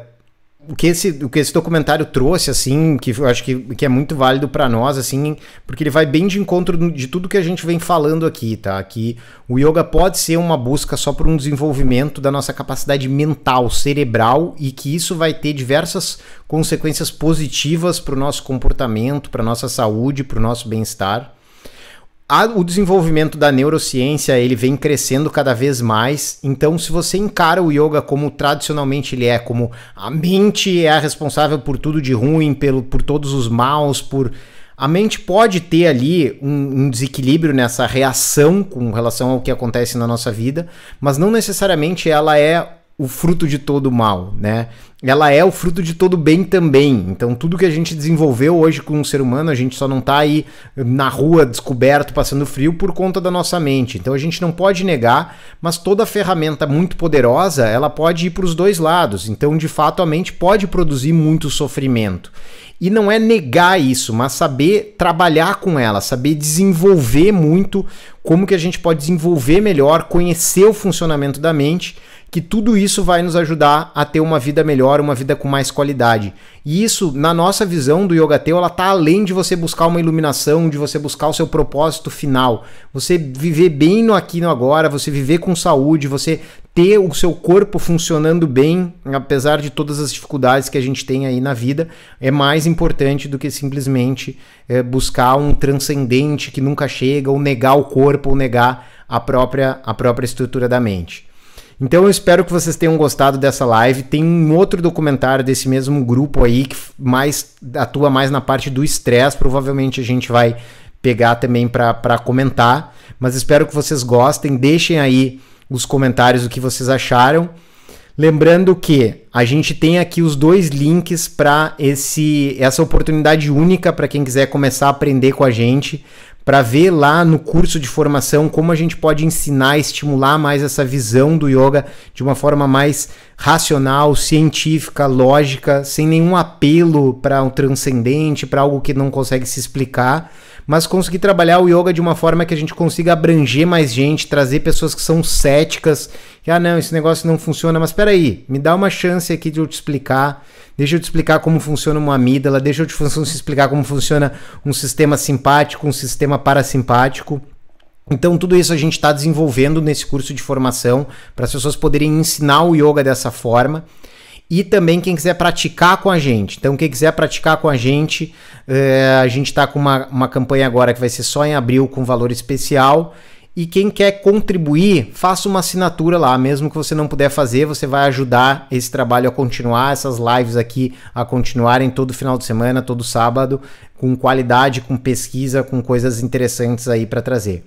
o que esse, o que esse documentário trouxe, assim, que eu acho que, que é muito válido para nós, assim, porque ele vai bem de encontro de tudo que a gente vem falando aqui, tá? Que o yoga pode ser uma busca só por um desenvolvimento da nossa capacidade mental, cerebral, e que isso vai ter diversas consequências positivas para o nosso comportamento, para nossa saúde, para o nosso bem-estar a, o desenvolvimento da neurociência ele vem crescendo cada vez mais. Então, se você encara o yoga como tradicionalmente ele é, como a mente é a responsável por tudo de ruim, pelo, por todos os maus, por a mente pode ter ali um, um, desequilíbrio nessa reação com relação ao que acontece na nossa vida, mas não necessariamente ela é o fruto de todo mal, né? Ela é o fruto de todo bem também. Então, tudo que a gente desenvolveu hoje com o ser humano, a gente só não tá aí na rua descoberto, passando frio por conta da nossa mente. Então, a gente não pode negar, mas toda ferramenta muito poderosa, ela pode ir para os dois lados. Então, de fato, a mente pode produzir muito sofrimento. E não é negar isso, mas saber trabalhar com ela, saber desenvolver muito como que a gente pode desenvolver melhor, conhecer o funcionamento da mente que tudo isso vai nos ajudar a ter uma vida melhor, uma vida com mais qualidade. E isso, na nossa visão do Yoga Teu, ela está além de você buscar uma iluminação, de você buscar o seu propósito final. Você viver bem no aqui e no agora, você viver com saúde, você ter o seu corpo funcionando bem, apesar de todas as dificuldades que a gente tem aí na vida, é mais importante do que simplesmente é, buscar um transcendente que nunca chega, ou negar o corpo, ou negar a própria, a própria estrutura da mente. Então eu espero que vocês tenham gostado dessa live. Tem um outro documentário desse mesmo grupo aí que mais atua mais na parte do estresse. Provavelmente a gente vai pegar também para comentar. Mas espero que vocês gostem. Deixem aí os comentários o que vocês acharam. Lembrando que a gente tem aqui os dois links para esse essa oportunidade única para quem quiser começar a aprender com a gente, para ver lá no curso de formação como a gente pode ensinar, estimular mais essa visão do yoga de uma forma mais racional, científica, lógica, sem nenhum apelo para o um transcendente, para algo que não consegue se explicar, mas conseguir trabalhar o yoga de uma forma que a gente consiga abranger mais gente, trazer pessoas que são céticas, que, ah, não, esse negócio não funciona, mas peraí, me dá uma chance aqui de eu te explicar, deixa eu te explicar como funciona uma amígdala, deixa eu te explicar como funciona um sistema simpático, um sistema parasimpático. Então, tudo isso a gente está desenvolvendo nesse curso de formação para as pessoas poderem ensinar o yoga dessa forma e também quem quiser praticar com a gente. Então, quem quiser praticar com a gente, é, a gente está com uma, uma campanha agora que vai ser só em abril com valor especial. E quem quer contribuir, faça uma assinatura lá, mesmo que você não puder fazer, você vai ajudar esse trabalho a continuar, essas lives aqui a continuarem todo final de semana, todo sábado, com qualidade, com pesquisa, com coisas interessantes aí para trazer.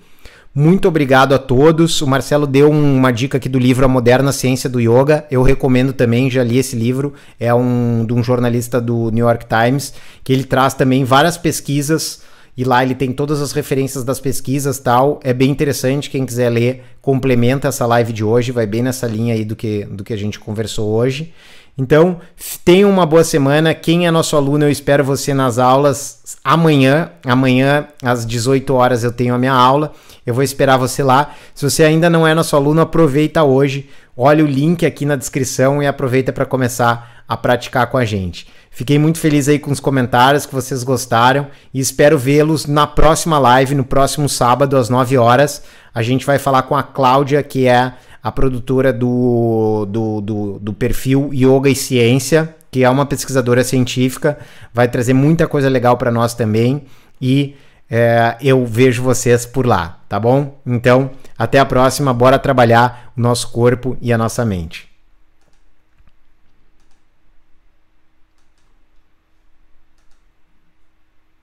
Muito obrigado a todos. O Marcelo deu uma dica aqui do livro A Moderna Ciência do Yoga. Eu recomendo também, já li esse livro. É um de um jornalista do New York Times, que ele traz também várias pesquisas e lá ele tem todas as referências das pesquisas tal. É bem interessante, quem quiser ler, complementa essa live de hoje, vai bem nessa linha aí do que, do que a gente conversou hoje. Então, tenha uma boa semana. Quem é nosso aluno, eu espero você nas aulas amanhã. Amanhã, às 18 horas, eu tenho a minha aula. Eu vou esperar você lá. Se você ainda não é nosso aluno, aproveita hoje. Olha o link aqui na descrição e aproveita para começar a praticar com a gente. Fiquei muito feliz aí com os comentários que vocês gostaram e espero vê-los na próxima live, no próximo sábado às 9 horas. A gente vai falar com a Cláudia, que é a produtora do, do, do, do perfil Yoga e Ciência, que é uma pesquisadora científica, vai trazer muita coisa legal para nós também e é, eu vejo vocês por lá, tá bom? Então, até a próxima, bora trabalhar o nosso corpo e a nossa mente.